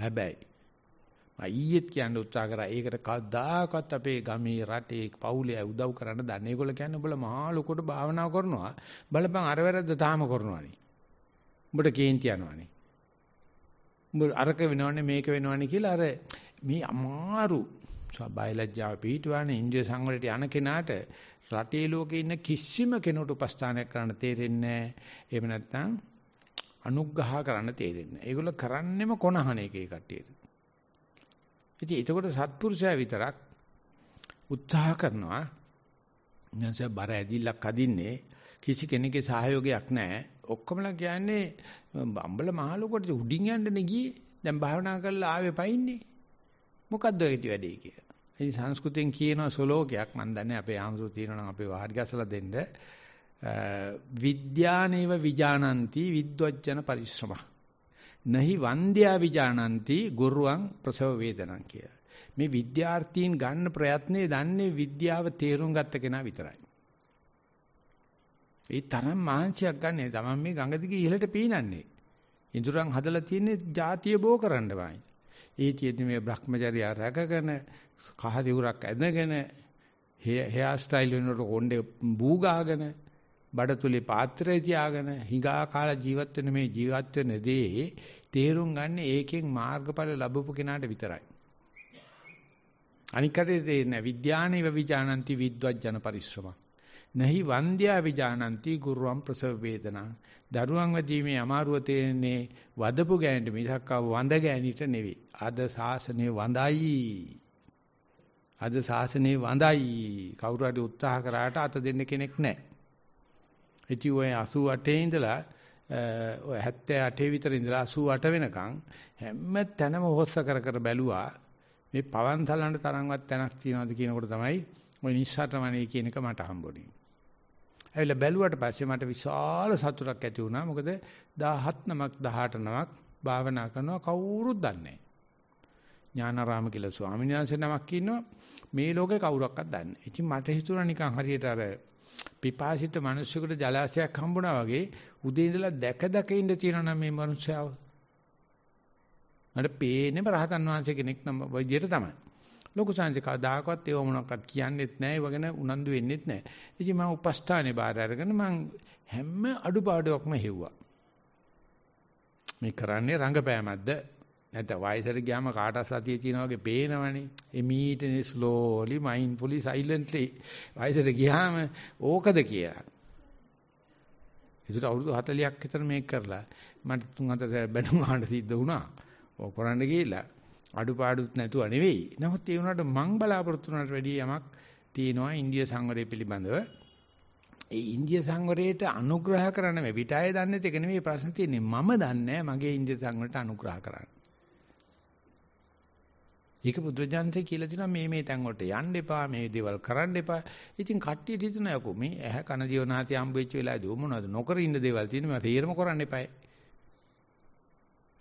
හැබැයි මම ඊයේත් කියන්න උත්සාහ කරා ඒකට කවදාකවත් අපේ ගමේ රටේ පවුලේ උදව් කරන්න දන්නේ ඒගොල්ල කියන්නේ ඔබලා මහා ලොකුට භාවනා කරනවා බලපන් අර වැරද්ද තාම කරනවානේ උඹට කේන්ති යනවානේ උඹ අරක වෙනවනේ මේක වෙනවනේ කියලා අර මේ අමාරු බයලජ්ජාව පිටවන ඉන්දිය සංවරයට යන කෙනාට රටේ ලෝකේ ඉන්න කිසිම කෙනෙකුට උපස්ථානයක් කරන්න තේරෙන්නේ නැහැ. එහෙම නැත්නම් අනුග්‍රහ කරන්න තේරෙන්නේ. ඒගොල්ල කරන්නෙම කොනහන එකේ කට්ටියට. ඉතින් එතකොට සත්පුරුෂයා විතරක් උත්සාහ කරනවා නැන්ස බර ඇදිල්ලක් අදින්නේ කිසි කෙනෙකුගේ සහයෝගයක් නැහැ. ඔක්කොමලා කියන්නේ බම්බල මහලොකට උඩින් යන්නනේ ගියේ. දැන් භාවනා කරලා ආවේ පයින්නේ. මොකද්ද ඔය ඉති වැඩේ කියලා. ඉතින් සංස්කෘතෙන් කියන සලෝකයක් මම දන්නේ අපේ ආමසෝ තියෙනවා නම් අපේ වාහඩි ගසලා දෙන්න. විද්‍යානේව විජානಂತಿ විද්වජ්ජන පරිශ්‍රම නහි වන්ද්‍යා විජානಂತಿ ගුරුවං ප්‍රසව වේදනං කියලා මේ විද්‍යාර්ථීන් ගන්න ප්‍රයත්නේ දන්නේ විද්‍යාව තේරුම් ගත්ත කෙනා විතරයි ඒ තරම් මහන්සියක් ගන්න තමන් මේ ගඟ දිගේ ඉහළට පීනන්නේ ඉඳුරන් හදලා තියෙන්නේ ಜಾතිය බෝ කරන්න වයි ඒ තියෙදි මේ භ්‍රමචර්යය රැකගෙන කහ දිවුරක් ඇඳගෙන හෙයා ස්ටයිල් වෙනකොට කොණ්ඩේ බූ ගාගෙන බඩතුලේ පාත්‍රය තියාගෙන හිඟා කාලා ජීවත් වෙන මේ ජීවත් වෙන දේ තේරුම් ගන්න ඒකෙන් මාර්ගඵල ලැබපු කෙනාට විතරයි. අනික් කටේ තේරෙන්නේ විද්‍යානේව විජානಂತಿ විද්වජන පරිශ්‍රම. නහි වන්ද්‍යා විජානಂತಿ ගුරුවම් ප්‍රසව වේදනා. දරුවන් වදීමේ අමාරුව තේරෙන්නේ වදපු ගෑනිට මිසක් වඳ ගෑනිට නෙවෙයි. අද සාසනේ වඳයි. අද සාසනේ වඳයි. කවුරු හරි උත්සාහ කරාට අත දෙන්න කෙනෙක් නැහැ. ඉතින් ඔය 88 ඉඳලා ඔය 78 විතර ඉඳලා 88 වෙනකන් හැම තැනම හොස්ස කර කර බැලුවා මේ පවන්සලන්න තරම්වත් තැනක් තියනවද කියනකොට තමයි ඔය නිස්සාරණමණේ කියන එක මට හම්බුනේ. ඇවිල්ලා බැලුවට පස්සේ මට විශාල සතුටක් ඇති වුණා. මොකද 17 නමක් 18 නමක් භාවනා කරනවා කවුරුත් දන්නේ නැහැ. ඥානාරාම කියලා ස්වාමීන් වහන්සේ නමක් ඉන්නවා. මේ ලෝකේ කවුරක්වත් දන්නේ නැහැ. ඉතින් මට හිතුණා නිකන් හරියට අර පිපාසිත මිනිස්සුකට ජලාශයක් හම්බුණා වගේ උදේ ඉඳලා දැක දැක ඉඳ තියෙනවා මේ මිනිස්සාව. මට පේන්නේම රහතන් වහන්සේ කෙනෙක් නම් විදියට තමයි. ලොකු සංජය කවදාකවත් ඒව මොනක්වත් කියන්නෙත් නැහැ. ඒව ගැන උනන්දු වෙන්නෙත් නැහැ. ඉතින් මම උපස්ථානේ බාර අරගෙන මම හැම අඩුපාඩුවක්ම හෙව්වා. මේ කරන්නේ රංගපෑමක්ද නැත්නම් වයසට ගියාම කාට සතිය තියෙනවා වගේ පේනවනේ. එමීටනේ slowly mindfully silently වයසට ගියාම ඕකද කියලා. ඒකට අවුරුදු 40ක් විතර මේක කරලා මට තුන් හතර සැර බැනුම් ආන්න සිද්ධ වුණා. ඔය කරන්න ගිහිල්ලා අඩුපාඩුත් නැතුව නෙවෙයි. නමුත් ඒ වුණාට මං බලාපොරොත්තු වුණාට වැඩිය යමක් තියෙනවා ඉන්දියා සංවරය පිළිබඳව. ඒ ඉන්දියා සංවරයට අනුග්‍රහ කරන මේ පිටාය දන්නේ ඒක නෙමෙයි ප්‍රශ්න තියෙන්නේ. මම දන්නේ මගේ ඉන්දියා සංවරයට අනුග්‍රහ කරන්න. ඒක බුදුජානසෙ කියලා දෙනවා මේ මේ තැන් වලට යන්න එපා මේ දේවල් කරන්න එපා. ඉතින් කට්ටියට හිතන යකෝ මේ ඇහ කන දිවනාති හම්බ වෙච්ච වෙලාවේදී මොනවද නොකර ඉන්න දේවල් තියෙන මේවා තීරම කරන්න එපායි.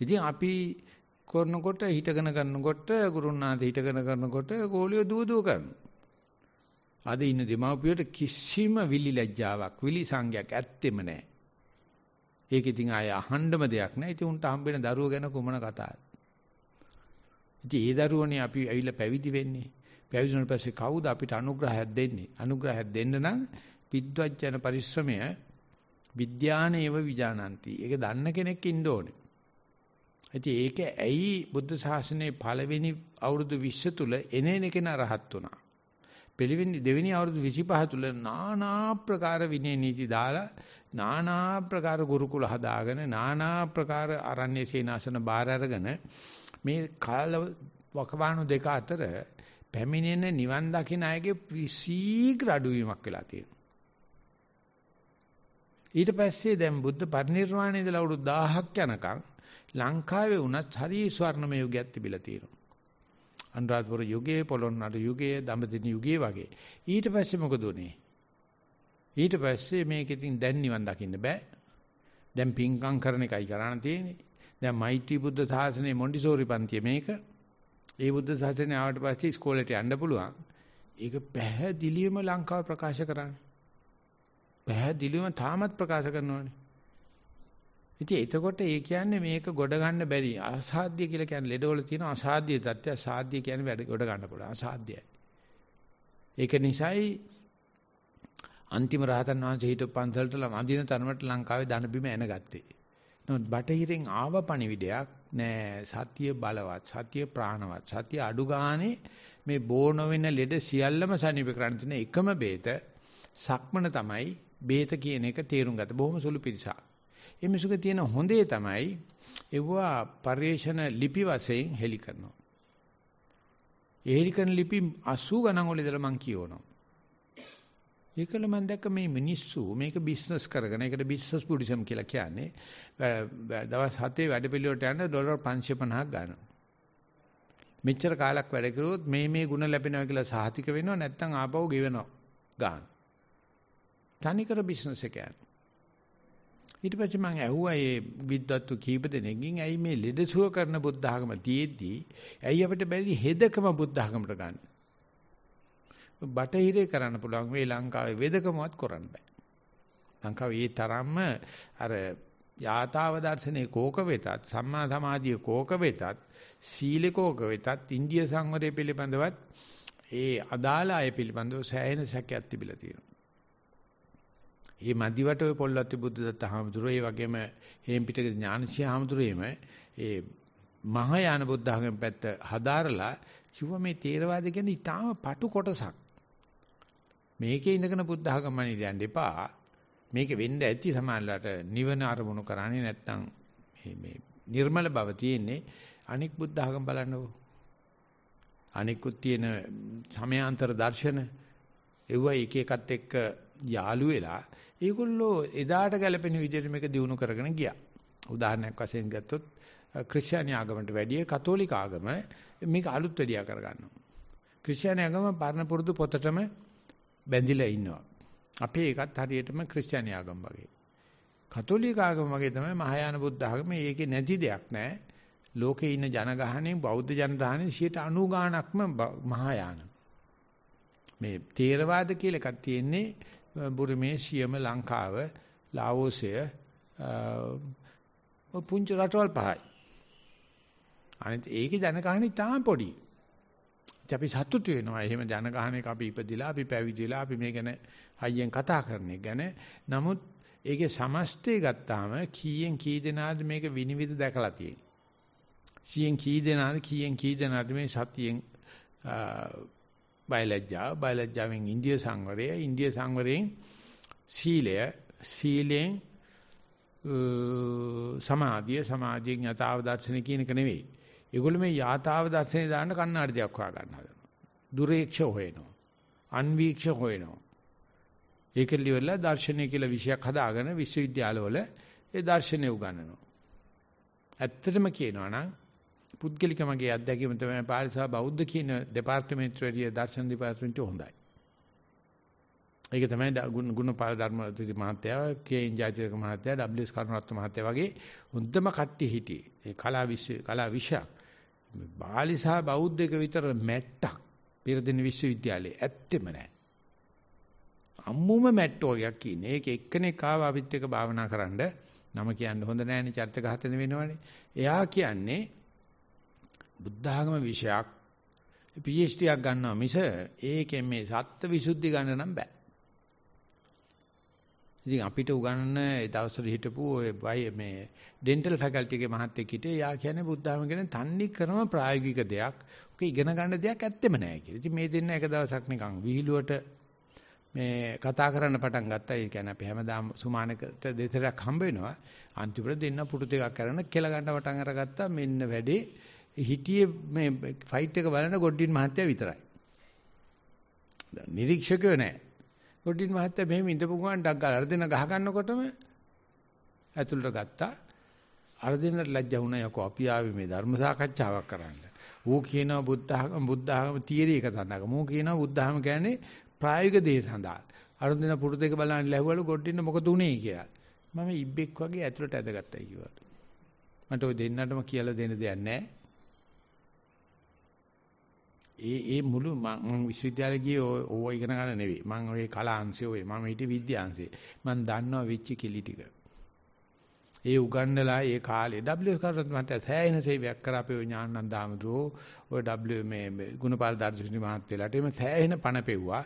ඉතින් අපි කරනකොට හිටගෙන කරනකොට ගුරුනාන්ද හිටගෙන කරනකොට ගෝලිය දුව දුව කරනවා. අද ඉන්න දෙමාපියට කිසිම විලි ලැජ්ජාවක් විලි සංගයක් ඇත්තෙම නැහැ. ඒක ඉතින් ආය අහන්නම දෙයක් නැහැ. ඉතින් උන්ට හම්බ වෙන දරුවෝ ගැන කුමන කතාවක්ද? ඉතින් ඒ දරුවනේ අපි ඇවිල්ලා පැවිදි වෙන්නේ. පැවිදි වුණාට පස්සේ කවුද අපිට අනුග්‍රහයක් දෙන්නේ? අනුග්‍රහයක් දෙන්න නම් විද්වජන පරිශ්‍රමය විද්‍යානේව විජානಂತಿ. ඒක දන්න කෙනෙක් ඉන්න ඕනේ. ඉතින් ඒක ඇයි බුද්ධ ශාසනයේ පළවෙනි අවුරුදු 20 තුල එනේන කෙනා රහත් වුණා. පිළිවෙන්නේ දෙවෙනි අවුරුදු 25 තුල নানা ප්‍රකාර විනය නීති දාලා নানা ප්‍රකාර ගුරුකුල හදාගෙන নানা ප්‍රකාර අරණ්‍ය සේනාසන බාර අරගෙන මේ කාල වකවානු දෙක අතර පැමිණෙන නිවන් දකින අයගේ ශීඝ්‍ර අඩුවීමක් වෙලා තියෙනවා. ඊට පස්සේ දැන් බුද්ධ පරිනිර්වාණය ඉඳලා අවුරුදු 1000ක් යනකම් ලංකාවේ වුණත් හරි ස්වර්ණමය යුගයක් තිබිලා තියෙනවා. අනුරාධපුර යුගයේ, පොළොන්නරු යුගයේ, දඹදිව යුගයේ වගේ. ඊට පස්සේ මොකද උනේ? ඊට පස්සේ මේක ඉතින් දැන් නිවන් දකින්න බෑ. දැන් පිංකම් කරන එකයි කරණ තියෙන්නේ. දැන් මෛත්‍රී බුද්ධ සාසනේ මොන්ටිසෝරි පන්තිය මේක. ඒ බුද්ධ සාසනේ ආවට පස්සේ ඉස්කෝලේට යන්න පුළුවන්. ඒක පැහැදිලිවම ලංකාව ප්‍රකාශ කරන්නේ. පැහැදිලිවම තාමත් ප්‍රකාශ කරනවානේ. ඉතින් එතකොට ඒ කියන්නේ මේක ගොඩ ගන්න බැරි අසාධ්‍ය කියලා කියන්නේ ලෙඩවල තියෙන අසාධ්‍ය தත්ත්වය සාධ්‍ය කියන්නේ වැඩ ගොඩ ගන්න පුළුවන් අසාධ්‍යයි. ඒක නිසායි අන්තිම රහතන් වහන්සේ හිටපු පන්සලට ලම අඳින තරමට ලංකාවේ ධන බිම එනගත්තේ. නමුත් බටහිරෙන් ආව පණිවිඩයක් නෑ සත්‍ය බලවත් සත්‍ය ප්‍රාණවත් සත්‍ය අඩු ගානේ මේ බෝන වෙන ලෙඩ සියල්ලම සනීප කරන්න තියෙන එකම බේත සක්මන තමයි බේත කියන එක තේරුම් ගත බොහොම සුළු පිරිසක්. මේ මිසුක තියෙන හොඳේ තමයි එවුවා පරිේශන ලිපි වශයෙන් හෙලි කරනවා. ඒ හෙලි කරන ලිපි 80 ගණන් වල ඉඳලා මම කියවනවා. ඒකල මම දැක්ක මේ මිනිස්සු මේක බිස්නස් කරගෙන ඒකට බිස්නස් බුද්දිසම් කියලා කියන්නේ දවස් 7 වැඩ පිළිවෙලට යන ඩොලර් 550ක් ගන්නවා. මෙච්චර කාලයක් වැඩ කරුවොත් මේ මේ ಗುಣ ලැබෙනවා කියලා සාහතික වෙනවා නැත්නම් ආපහු ගෙවෙනවා ගන්න. තනිකර බිස්නස් එක යන. ඊට පස්සේ මම ඇහුවා මේ විද්වත්තු කීප දෙනෙක්ගෙන් ඇයි මේ ලෙඩසුව කරන බුද්ධ ආගම තියේදී ඇයි අපිට බැරි හෙදකම බුද්ධ ආගමට ගන්නේ? බටහිරේ කරන්න පුළුවන් මේ ලංකාවේ වෙදකමවත් කරන්න බෑ. ලංකාවේ ඒ තරම්ම අර යාතාව දර්ශනේ කෝක වෙතත් සම්මා සමාධිය කෝක වෙතත් සීල කෝක වෙතත් ඉන්දිය සංවරය පිළිබඳවත් ඒ අදාළ අය පිළිබඳව සෑහෙන සැකයක් තිබිලා තියෙනවා. මේ මදිවට ඔය පොල්ලත්ති බුද්ධදත්ත හාමුදුරුවෝ ඒ වගේම හේම්පිටක ඥානසී හාමුදුරුවෝම ඒ මහායාන බුද්ධඝම පැත්ත හදාරලා කිව්වා මේ තේරවාදය කියන්නේ ඊටාම පටු කොටසක්. මේකේ ඉඳගෙන බුද්ධ ධර්මණි ලියන්න එපා. මේක වෙන්න ඇති සමානලට නිවන අරමුණු කරන්නේ නැත්නම් මේ මේ නිර්මල බව තියෙන්නේ අනික් බුද්ධ ධර්ම බලන්නකෝ. අනිකුත් තියෙන සමයාන්තර දර්ශන එවුව එක එකත් එක්ක යාළු වෙලා ඒගොල්ලෝ එදාට ගැලපෙන විදිහට මේක දිනු කරගෙන ගියා. උදාහරණයක් වශයෙන් ගත්තොත් ක්‍රිස්තියානි ආගමට වැඩිය කතෝලික ආගම මේක අලුත් වැඩියා කරගන්නවා. ක්‍රිස්තියානි ආගම පරණ පුරුදු පොතටම බැඳිලා ඉන්නවා. අපේ එකත් හරියටම ක්‍රිස්තියානි ආගම වගේ. කතෝලික ආගම වගේ තමයි මහායාන බුද්ධ ආගම. ඒකේ නැති දෙයක් නැහැ. ලෝකේ ඉන්න ජනගහණය බෞද්ධ ජනගහණය 90 ගාණක්ම මහායාන. මේ තේරවාද කියලා එකක් තියෙන්නේ බුරුමේ සියම ලංකාව ලාඕසය පුංචි රටවල් පහයි. අනිත් ඒකේ ජනගහණය තාම පොඩියි. ඉතින් අපි සතුටු වෙනවා. එහෙම ජනගහනයක අපි ඉපදිලා, අපි පැවිදිලා, අපි මේ ගැන හයියෙන් කතා කරන එක ගැන. නමුත් ඒකේ සමස්තය ගත්තාම කීයෙන් කී දෙනාද මේක විනිවිද දැකලා තියෙන්නේ. සියෙන් කී දෙනාද කීයෙන් කී දෙනාද මේ සතියෙන් බයලජ්ජා, බයලජ්ජාවෙන් ඉන්දිය සංවරය, ඉන්දිය සංවරයෙන් සීලය, සීලෙන් සමාධිය සමාධියෙන් යථාව දර්ශන කියන එක නෙවෙයි ඒගොල්ලෝ මේ යථාව දර්ශනේ දාන්න කණ්ණාඩි දෙයක් හොයා ගන්න හදනවා. දුරේක්ෂ හොයනවා. අන්වීක්ෂ හොයනවා. ඒක ලියවලා දර්ශනය කියලා විෂයක් හදාගෙන විශ්වවිද්‍යාලවල ඒ දර්ශනය උගන්වනවා. ඇත්තටම කියනවා නම් පුද්ගලික මගේ අත්දැකීම තමයි පාරිසභා බෞද්ධ කියන දෙපාර්තමේන්තුවේ වැඩි දර්ශන දෙපාර්තමේන්තුව හොඳයි. ඒක තමයි ගුණපාල ධර්මති මහත්තයා, කේන් ජාතික මහත්තයා, ඩබ්ලිව්.එස් කරුණරත්න මහත්තයා වගේ හොඳම කට්ටිය හිටියේ. ඒ කලා විෂය කලා විෂයක් බාලි සහ බෞද්ධක විතර මැට්ටක් පෙරදෙන විශ්වවිද්‍යාලයේ ඇත්තෙම නැහැ. අම්මුම මැට්ටෝ එකක් ඉන්නේ. ඒක එක්කෙනෙක් ආව අපිත් එක්ක භාවනා කරන්න. නම කියන්න හොඳ නැහැනේ චර්ත ඝාතන වෙනවනේ. එයා කියන්නේ බුද්ධාගම විෂයක් PhD එකක් ගන්නවා මිස ඒකෙන් මේ සත්ත්ව විසුද්ධි ගන්න නම් බෑ. ඉතින් අපිට උගන්වන දවස්වල හිටපු ඔය මේ ඩෙන්ටල් ෆැකල්ටි එකේ මහත්තයෙක් හිටියේ. යා කියන්නේ බුද්ධාම කියන්නේ තන්නේ ක්‍රම ප්‍රායෝගික දෙයක්. ඔක ඉගෙන ගන්න දෙයක් ඇත්තෙම නෑ කියලා. ඉතින් මේ දෙන්න එක දවසක් නිකන් විහිළුවට මේ කතා කරන්න පටන් ගත්තා. ඒ කියන්නේ අපි හැමදාම සුමානකට දෙතරක් හම්බ වෙනවා. අන්තිමට දෙන්න පුටු දෙකක් කරන කෙල ගන්න පටන් අරගත්තා. මෙන්න වැඩේ හිටියේ මේ ෆයිට් එක බලන ගොඩ්ඩින් මහත්තයා විතරයි. නිරීක්ෂකයෝ නැහැ. රොඩින් මහත්තයා මෙහෙම ඉඳපු ගමන් ඩක් ගාලා අර දෙන ගහ ගන්නකොටම ඇතුළට ගත්තා. අර දෙන්නට ලැජ්ජා වුණා යකෝ අපි ආවේ මේ ධර්ම සාකච්ඡාවක් කරන්න. ඌ කියනවා බුද්ධහම බුද්ධහම තියරි එක තනක. මූ කියනවා බුද්ධහම කියන්නේ ප්‍රායෝගික දේ සඳහා. අර දෙන පුරුදු දෙක බලන්න ලැබුවලු ගොඩින්න මොකද උනේ කියලා. මම ඉබ්බෙක් වගේ ඇතුළට ඇදගත්තා කිව්වා. මට ওই දෙන්නටම කියලා දෙන්න දෙයක් නැහැ. ඒ ඒ මුළු මම විශ්වවිද්‍යාලේ ගියේ ඕව ඉගෙන ගන්න නෙවෙයි. මම ඔය කලාංශයේ ඔය මම හිටියේ විද්‍යාංශයේ. මම දන්නවා වෙච්ච කෙලි ටික. ඒ උගන්නලා ඒ කාලේ WS කරත් මත සෑහෙන සේවයක් කරා අපේ ඥානানন্দ ආමතුරෝ ඔය W මේ ගුණපාල දර්ශනී මහත්තයලාට එimhe සෑහෙන පණ පෙව්වා.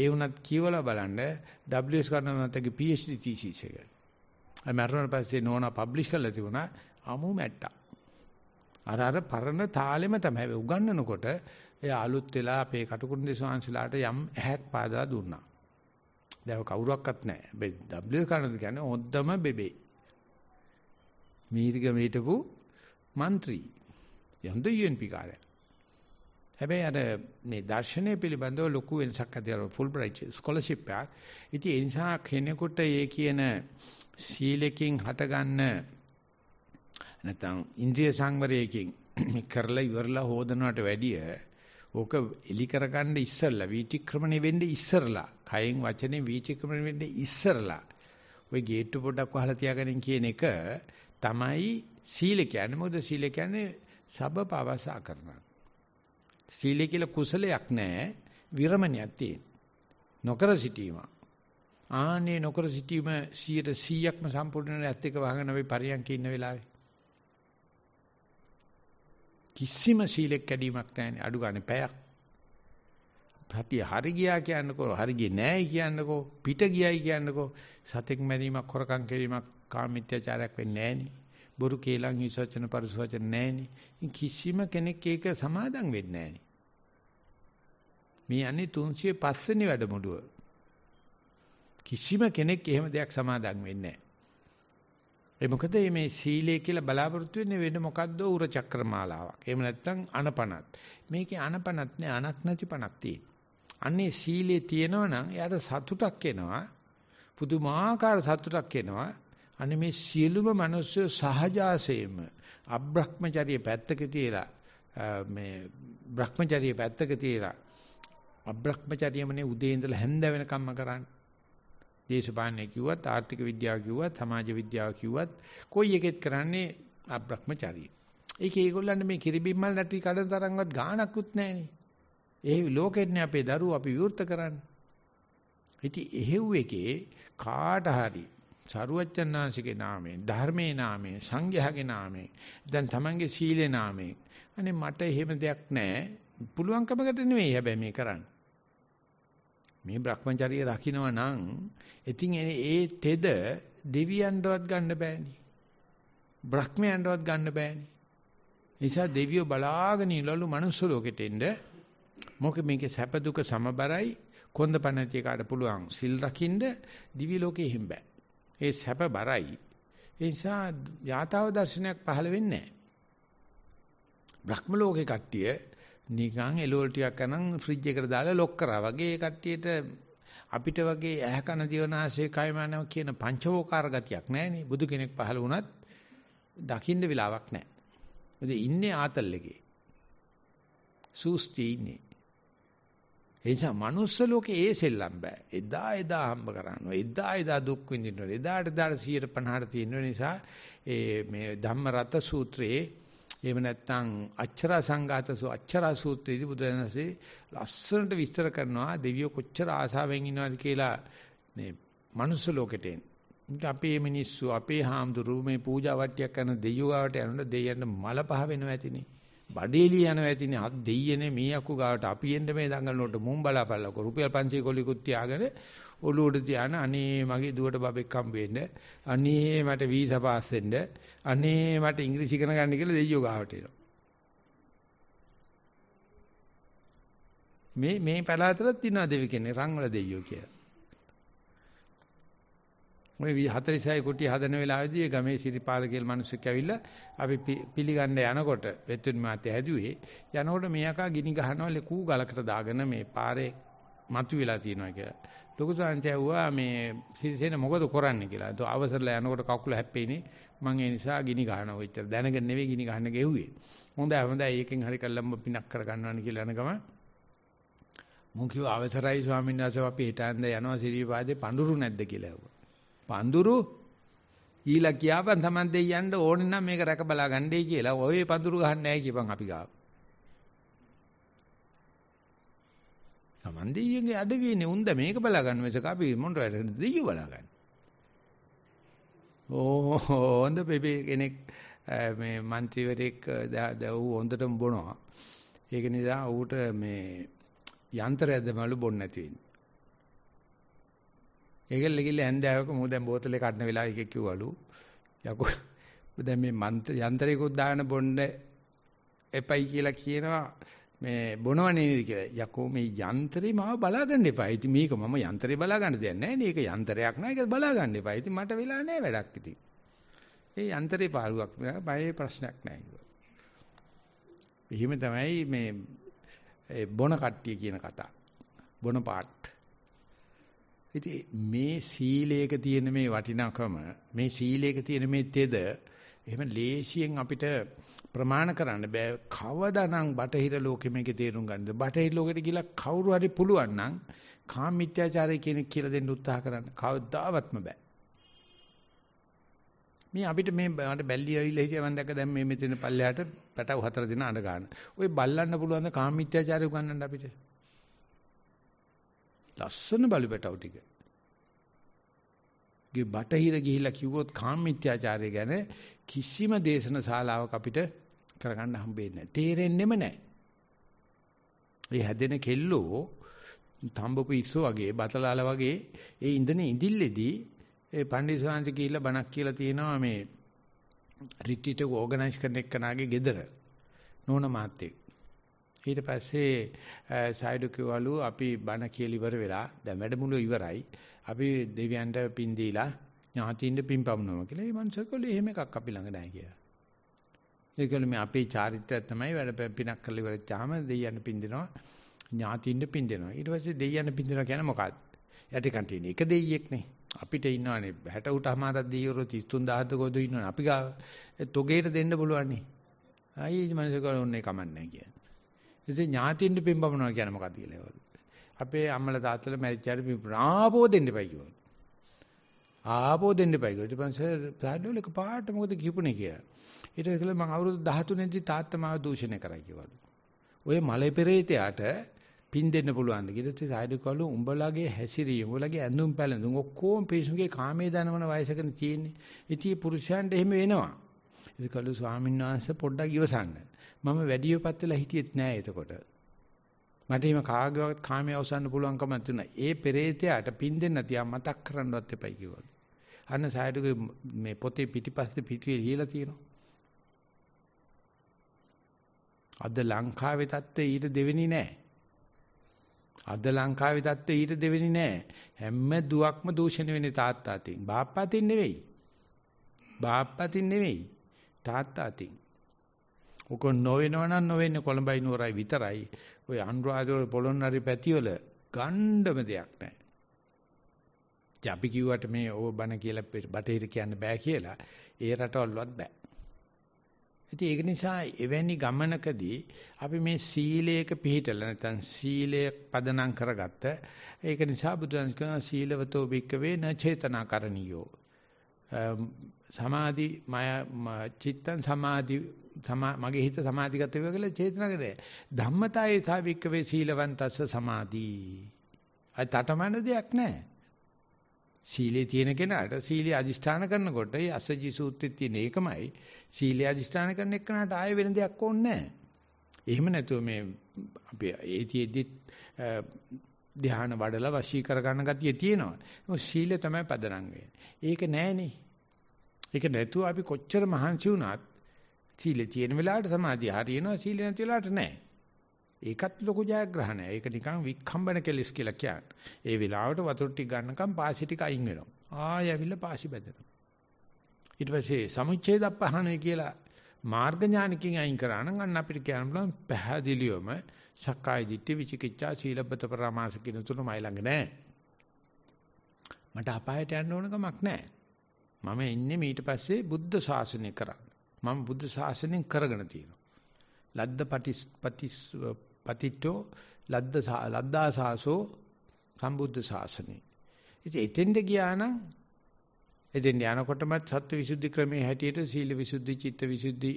ඒ වුණත් කියවලා බලන්න WS කරන මතගේ PhD thesis එක. මරණ පස්සේ නෝනා පබ්ලිෂ් කරලා තිබුණා අමු මැට්ටා. අර අර පරණ තාලෙම තමයි උගන්නනකොට එයා අලුත් වෙලා අපේ කටුකුරුන්දේ ස්වාංශලාට යම් ඇහක් පාදලා දුන්නා. දැන් කවුරක්වත් නැහැ. W කරනද කියන්නේ හොද්දම බෙබේ. මීර්ගම හිටපු മന്ത്രി යන්ද UNP කාර්ය. හැබැයි අර මේ දර්ශනය පිළිබඳව ලොකු වෙනසක් ඇතිවෙලා ෆුල් බ්‍රයිට් ස්කෝලර්ෂිප් එක. ඉතින් ඒ නිසා කෙනෙකුට ඒ කියන සීලෙකින් හටගන්න නැත්නම් ඉන්ද්‍රිය සංවරයකින් කරලා ඉවරලා හොදනවට වැඩිය ඕක එලි කරගන්න ඉස්සෙල්ලා වීතික්‍රමණය වෙන්නේ ඉස්සෙල්ලා කයෙන් වචනේ වීතික්‍රමණය වෙන්නේ ඉස්සෙල්ලා ওই ගේට්ටු පොඩක් වහලා තියාගන්න කියන එක තමයි සීල කියන්නේ මොකද සීල කියන්නේ සබපවසා කරන සීල කියලා කුසලයක් නෑ විරමණයක් තියෙන නොකර සිටීම ආනේ නොකර සිටීම 100%ක්ම සම්පූර්ණ නැත් එක වහගෙන අපි පරියන්ක ඉන්න වෙලාවේ කිසිම සීලෙක් කැඩීමක් නැහැ අඩු ගන්න පැයක් සතිය හරි ගියා කියන්නකෝ හරි ගියේ නැහැ කියන්නකෝ පිට ගියයි කියන්නකෝ සතෙක් මැරීමක් හොරකම් කිරීමක් කාමීත්‍යචාරයක් වෙන්නේ නැහෙනි බොරු කේලම් විසචන පරිසවචන නැහෙනි කිසිම කෙනෙක් ඒක සමාදම් වෙන්නේ නැහෙනි මේ යන්නේ 305 වෙනි වැඩමුළුව කිසිම කෙනෙක් එහෙම දෙයක් සමාදම් වෙන්නේ නැහැ ඒ මොකද මේ සීලය කියලා බලාපොරොත්තු වෙන්නේ වෙන මොකද්ද උර චක්‍රමාලාවක්. එහෙම නැත්නම් අනපනත්. මේකේ අනපනත් නෑ අනක් නැති පනක් තියෙන. අන්නේ සීලේ තියෙනවා නම් එයාට සතුටක් එනවා. පුදුමාකාර සතුටක් එනවා. අනේ මේ සියලුම මිනිස්සු සහජාසයෙන්ම අබ්‍රහ්මචර්ය පැත්තක තියලා මේ බ්‍රහ්මචර්ය පැත්තක තියලා අබ්‍රහ්මචර්යමනේ උදේ ඉඳලා හැන්ද වෙනකම්ම කරන්නේ. දේශපාලනය කිව්වත් ආර්ථික විද්‍යාව කිව්වත් සමාජ විද්‍යාව කිව්වත් කොයි එකෙත් කරන්නේ අබ්‍රහ්මචාරී. ඒකේ ඒගොල්ලන්ට මේ කිරිබිම්මල් නැටි කඩන තරම්වත් ගාණක්වත් නැහනේ. ඒ ලෝකෙන්නේ අපේ දරුවෝ අපි විවෘත කරන්නේ. ඉතින් එහෙව් එකේ කාට හරි සරුවච්චන්නාංශිකේ නාමයෙන් ධර්මයේ නාමයෙන් සංඝයාගේ නාමයෙන් දැන් තමන්ගේ සීලේ නාමයෙන් අනේ මට එහෙම දෙයක් නැහැ පුළුවන්කමකට නෙවෙයි හැබැයි මේ කරන්නේ මේ Brahmacharya රකින්නව නම් ඉතින් ඒ තෙද දෙවියන්ටවත් ගන්න බෑනේ. බ්‍රහ්මයන්ටවත් ගන්න බෑනේ. නිසා දෙවියෝ බලාගෙන ඉලලු මනුස්ස ලෝකෙට එන්න මොකද මේකේ සැප දුක සමබරයි කොන්ද පණති කාට පුළුවන් සිල් රකින්න දිවි ලෝකෙ එහෙම බෑ. ඒ සැප බරයි. ඒ නිසා යථාව දර්ශනයක් පහළ වෙන්නේ නැහැ. බ්‍රහ්ම ලෝකේ කට්ටිය නිකන් එළවලු ටිකක් අනන් ෆ්‍රිජ් එකට දාලා ලොක් කරා වගේ ඒ කට්ටියට අපිට වගේ ඇහැ කන දිවනාසය කයමනව කියන පංචවෝකාර ගතියක් නැහැනේ බුදු කෙනෙක් පහළ වුණත් දකින්න වෙලාවක් නැහැ. මොකද ඉන්නේ ආතල් එකේ. සූස්ති ඉන්නේ. එනිසා manuss ලෝකේ ඒ සෙල්ලම් බෑ. එදා එදා හම්බ කරනවා. එදා එදා දුක් විඳිනවා. එදාට එදාට 150ට තියෙන නිසා ඒ මේ ධම්ම රත සූත්‍රයේ එහෙම නැත්නම් අච්චර සංඝාතසෝ අච්චර සූත්‍රයේදී බුදුරජාණන්සේ ලස්සනට විස්තර කරනවා දෙවියෝ කොච්චර ආසාවෙන් ඉනවද කියලා මේ මනුස්ස ලෝකෙට එන්න. අපේ මිනිස්සු අපේ හාමුදුරු මේ පූජා වට්ටියක් කරන දෙයියෝ ගාවට යනොට දෙයියන්ට මල පහ වෙනවා ඇතිනේ. බඩේලි යනවා ඇතිනේ අත් දෙයියනේ මේ අකු ගාවට අපි එන්න මේ දඟලනකොට මුම් බලාපල්ලක රුපියල් 500 කොලිකුත් තියාගෙන ඔළුවට තියාන අනේ මගේ දුවට බබෙක් හම්බ වෙන්න අනේ මට වීසා පාස් වෙන්න අනේ මට ඉංග්‍රීසි ඉගෙන ගන්න කියලා දෙයියෝ ගාවට එනවා මේ මේ පළාතට තියෙනවා දෙවි කෙනෙක් රංගල දෙයියෝ කියලා මේ 46 කුටි හදන වෙලාවේදී ගමේ සිරිපාල කියලා මිනිස්සෙක් ඇවිල්ලා අපි පිළිගන්න යනකොට වෙතුන් මාතේ හැදුවේ යනකොට මෙයාකා ගිනි ගහනවා ලෙකූ ගලකට දාගෙන මේ පාරේ මතු වෙලා තියෙනවා කියලා. ලොකු සංසය වුණා මේ සිරිසේන මොකද කරන්නේ කියලා. ඒක අවසරලා යනකොට කකුල හැප්පෙන්නේ. මම ඒ නිසා ගිනි ගන්නවා වෙච්චර. දැනගෙන නෙවෙයි ගිනි ගන්න ගෙව්වේ. හොඳයි හොඳයි ඒකෙන් හරි කල්ලම්ම පිනක් කරගන්නවනි කියලා යන ගම මම කිව්වා අවසරයි ස්වාමීන් වහන්සේ අපි හිටාන්ද යනවා සිරිපාදේ පඳුරු නැද්ද කියලා ඇහුවා. පඳුරු ඊලා කියාපන් Taman දෙයියන්ට ඕනේ නම් මේක රැක බලා ගන්නයි කියලා. ඔය පඳුරු ගන්න නැහැ කියපන් අපි ගාව. Taman දෙයියන්ගේ අඩවියනේ උන්ද මේක බලා ගන්න මිසක අපි මොනට වැඩද දෙයියෝ බලා ගන්න. ඕ හොඳ බෙබේ කෙනෙක් මේ മന്ത്രിවරයෙක් දව හොඳටම බොනවා. ඒක නිසා ඌට මේ යන්ත්‍රයද මළු බොන්න නැති වෙන්නේ. ඒකල්ල ගිල්ල හැන්දෑවක මූ දැන් බෝතලේ කඩන වෙලාව එකෙක් කිව්වලු යකෝ දැන් මේ යන්ත්‍රයකුත් දාන බොන්න එපයි කියලා කියනවා මේ බොනව නේද කියලා. යකෝ මේ යන්ත්‍රේ මාව බලා ගන්න එපා. ඉතින් මේක මම යන්ත්‍රේ බලා ගන්න දෙයක් නැහැ නේ. ඒක යන්ත්‍රයක් නෑ. ඒක බලා ගන්න එපා. ඉතින් මට වෙලා නෑ වැඩක් ඉතින්. ඒ යන්ත්‍රේ පාළුවක් නෑ. බයේ ප්‍රශ්නයක් නෑ කිව්වා. එහෙම තමයි මේ බොන කට්ටිය කියන කතා. බොන පාට්. ඉතින් මේ සීලේක තියෙන මේ වටිනකම, මේ සීලේක තියෙන මේ තෙද එහෙම ලේසියෙන් අපිට ප්‍රමාණ කරන්න බෑ කවදානම් බටහිර ලෝකෙ මේකේ තේරුම් ගන්නද බටහිර ලෝකෙට ගිහිල්ලා කවුරු හරි පුළුවන් නම් කාම මිත්‍යාචාරය කියන එක කියලා දෙන්න උත්සාහ කරන්න කවදාවත්ම බෑ මේ අපිට මේ මට බැල්ලි ඇවිල්ලා හිටියා මම දැක්ක දැන් මේ මෙතන පල්ලෙහාට පැටව හතර දෙනා අඬ ගන්න. ওই බල්ලන්න පුළුවන් ද කාම මිත්‍යාචාරය උගන්වන්න අපිට. ලස්සන බලු පැටව ටික. බටහිර ගිහිල්ලා කිව්වොත් කාමමිත්‍යාචාරය ගැන කිසිම දේශන ශාලාවක් අපිට කරගන්න හම්බෙන්නේ නැහැ. තේරෙන්නෙම නැහැ. මේ හැදෙන කෙල්ලෝ තඹපු ඉස්සෝ වගේ බතලාල වගේ ඒ ඉඳනේ ඉඳිල්ලේදී ඒ පණ්ඩිතසාංශ කියලා බණක් කියලා තියෙනවා මේ රිට්‍රීට් එක ඕගනයිස් කරන එක්කනාගේ ගෙදර නෝන මාත්‍යෙක්. ඊට පස්සේ සයිඩු කිව්වලු අපි බණ කියලා ඉවර වෙලා දැන් වැඩමුළුව ඉවරයි. අපි දෙවියන්ට පින් දීලා ඥාතියින්ට පින් පමුණවමු කියලා. ඒ මනුස්සයෝකෝලේ එහෙම එකක් අපි ළඟ නැහැ කියලා. ඒකවල මේ අපේ චාරිත්‍රය තමයි වැඩ පිනක් කරලා ඉවරච්චාම දෙවියන්ට පින් දෙනවා. ඥාතියින්ට පින් දෙනවා. ඊට පස්සේ දෙවියන්ට පින් දෙනවා කියන්නේ මොකක්ද? යටි කන්ටින එක දෙයියෙක්නේ. අපිට ඉන්නවනේ 60 උටමාරක් දෙයියෝ 33000 ගොඩු ඉන්නවනේ. අපි ගාව තොගේට දෙන්න බලවන්නේ. අයි මනුස්සයෝකෝලේ ඔන්නේ කමන්නේ කියලා. එසේ ඥාතියින්ට පින්බමනවා කියන්නේ මොකක්ද කියලා ඒවලු. අපේ අම්මලා තාත්තලා මැරිච්චාට පින්බාපෝ දෙන්න එපා කිව්වලු. ආපෝ දෙන්න එපා කිව්වා. ඊට පස්සේ සාඩෝල එක පාට මොකද කියපුනේ කියලා. ඊට පස්සේ මම අවුරුදු 13 දී තාත්තා මාව දූෂණය කරයි කිව්වලු. ඔය මලේ පෙරේතයාට පින් දෙන්න පුළුවන් ද කියලා සයිඩකලු උඹලගේ හැසිරීම උඹලගේ ඇඳුම් පැළඳුම් ඔක්කොම පිරිසුගේ කාමයේ දනවන වයසකන තියෙන්නේ. ඉතී පුරුෂයන්ට එහෙම වෙනවා. ඒකලු ස්වාමීන් වහන්සේ පොඩ්ඩක් ඉවසන්න. මම වැඩිවපත් වෙලා හිටියෙත් නෑ එතකොට. මට එහෙම කාගවත් කාමයේ අවසන්න පුළුවන්කමක් තුන. ඒ පෙරේතයාට පින් දෙන්න තියා මතක් කරන්නවත් එපයි කිව්වලු. අන්න සායඩුගේ මේ පොතේ පිටිපස්සේ පිටුවේ ලියලා තියෙනවා. අද ලංකාවේ தත්ත්වය ඊට දෙවෙනි නෑ. අද ලංකාවේ தත්ත්වය ඊට දෙවෙනි නෑ. හැම දුවක්ම දූෂණය වෙන්නේ තාත්තා අතින්. බාප්පා අතින් නෙවෙයි. බාප්පා අතින් නෙවෙයි. තාත්තා අතින්. ඕක නොවෙනව නම් නොවෙන්නේ කොළඹයි නුවරයි විතරයි. ওই අනුරාධපුර පොළොන්නරි පැතිවල ගණ්ඩම දෙයක් නැහැ. ඉතින් අපි කිව්වට මේ ඕ බණ කියලා බටහිර කියන්න බෑ කියලා ඒ රටවල්වත් බෑ. ඉතින් ඒක නිසා එවැනි ගමනකදී අපි මේ සීලයක පිළිතල නැත්නම් සීලය පදනම් කරගත්ත. ඒක නිසා බුදුන් කියනවා සීලවතෝ භික්කවේ න චේතනාකරණියෝ. Um, සමාධි මය චිත්තං සමාධි මගේ හිත සමාධිගත වේවා කියලා චේතනා කරේ. ධම්මතායේ සාවික්ක වේ සීලවන්තස්ස සමාධි. අය තටමන දෙයක් නැහැ. සීලේ තියෙන කෙනාට සීලේ අදිෂ්ඨාන කරනකොට ඒ අසජි සූත්‍රයේ තියෙන එකමයි සීලේ අදිෂ්ඨාන කරන එකනට ආයෙ වෙන දෙයක් ඕනේ නැහැ. එහෙම නැතුව මේ අපි ඒතිෙදි ධ්‍යාන වඩලා වශී කර ගන්න ගතිය තියෙනවා. ඒක සීලය තමයි පදනම් ඒක නෑනේ. ඒක නැතුව අපි කොච්චර මහන්සි වුණත් සීලේ තියෙන වෙලාවට සමාධිය හරියනවා සීලේ නැති වෙලාවට නෑ. ඒකත් ලොකු ජයග්‍රහණයක්. ඒක නිකන් වික්ඛම්බන කෙලස් කියලා කියන්නේ. ඒ වෙලාවට වතුර ටික ගන්නකම් පාසි ටික අයින් වෙනවා. ආය ඇවිල්ලා පාසි බෙදෙනවා. ඊට පස්සේ සමුච්ඡේද පහණය කියලා මාර්ග ඥානකින් අයින් කරා නම් අන්න අපිට කියන්න පුළුවන් පැහැදිලිවම සක්කාය දිට්ඨි විචිකිච්ඡා සීලබ්බත පරාමාස කියන තුන මයි ළඟ නැහැ. මට අපායට යන්න ඕන ගමක් නැහැ. මම ඉන්නේ ඊට පස්සේ බුද්ධ ශාසනය කරන්න. මම බුද්ධ ශාසනයෙන් කරගෙන තියෙනවා. ලද්ද පටිස් පටිස් පතිට්ඨෝ ලද්ද ලද්දා සාසෝ සම්බුද්ධ ශාසනේ. ඉතින් එතෙන්ට ගියා නම් එතෙන් යනකොටමත් සත්ත්ව විසුද්ධි ක්‍රමයේ හැටියට සීල විසුද්ධි, චිත්ත විසුද්ධි,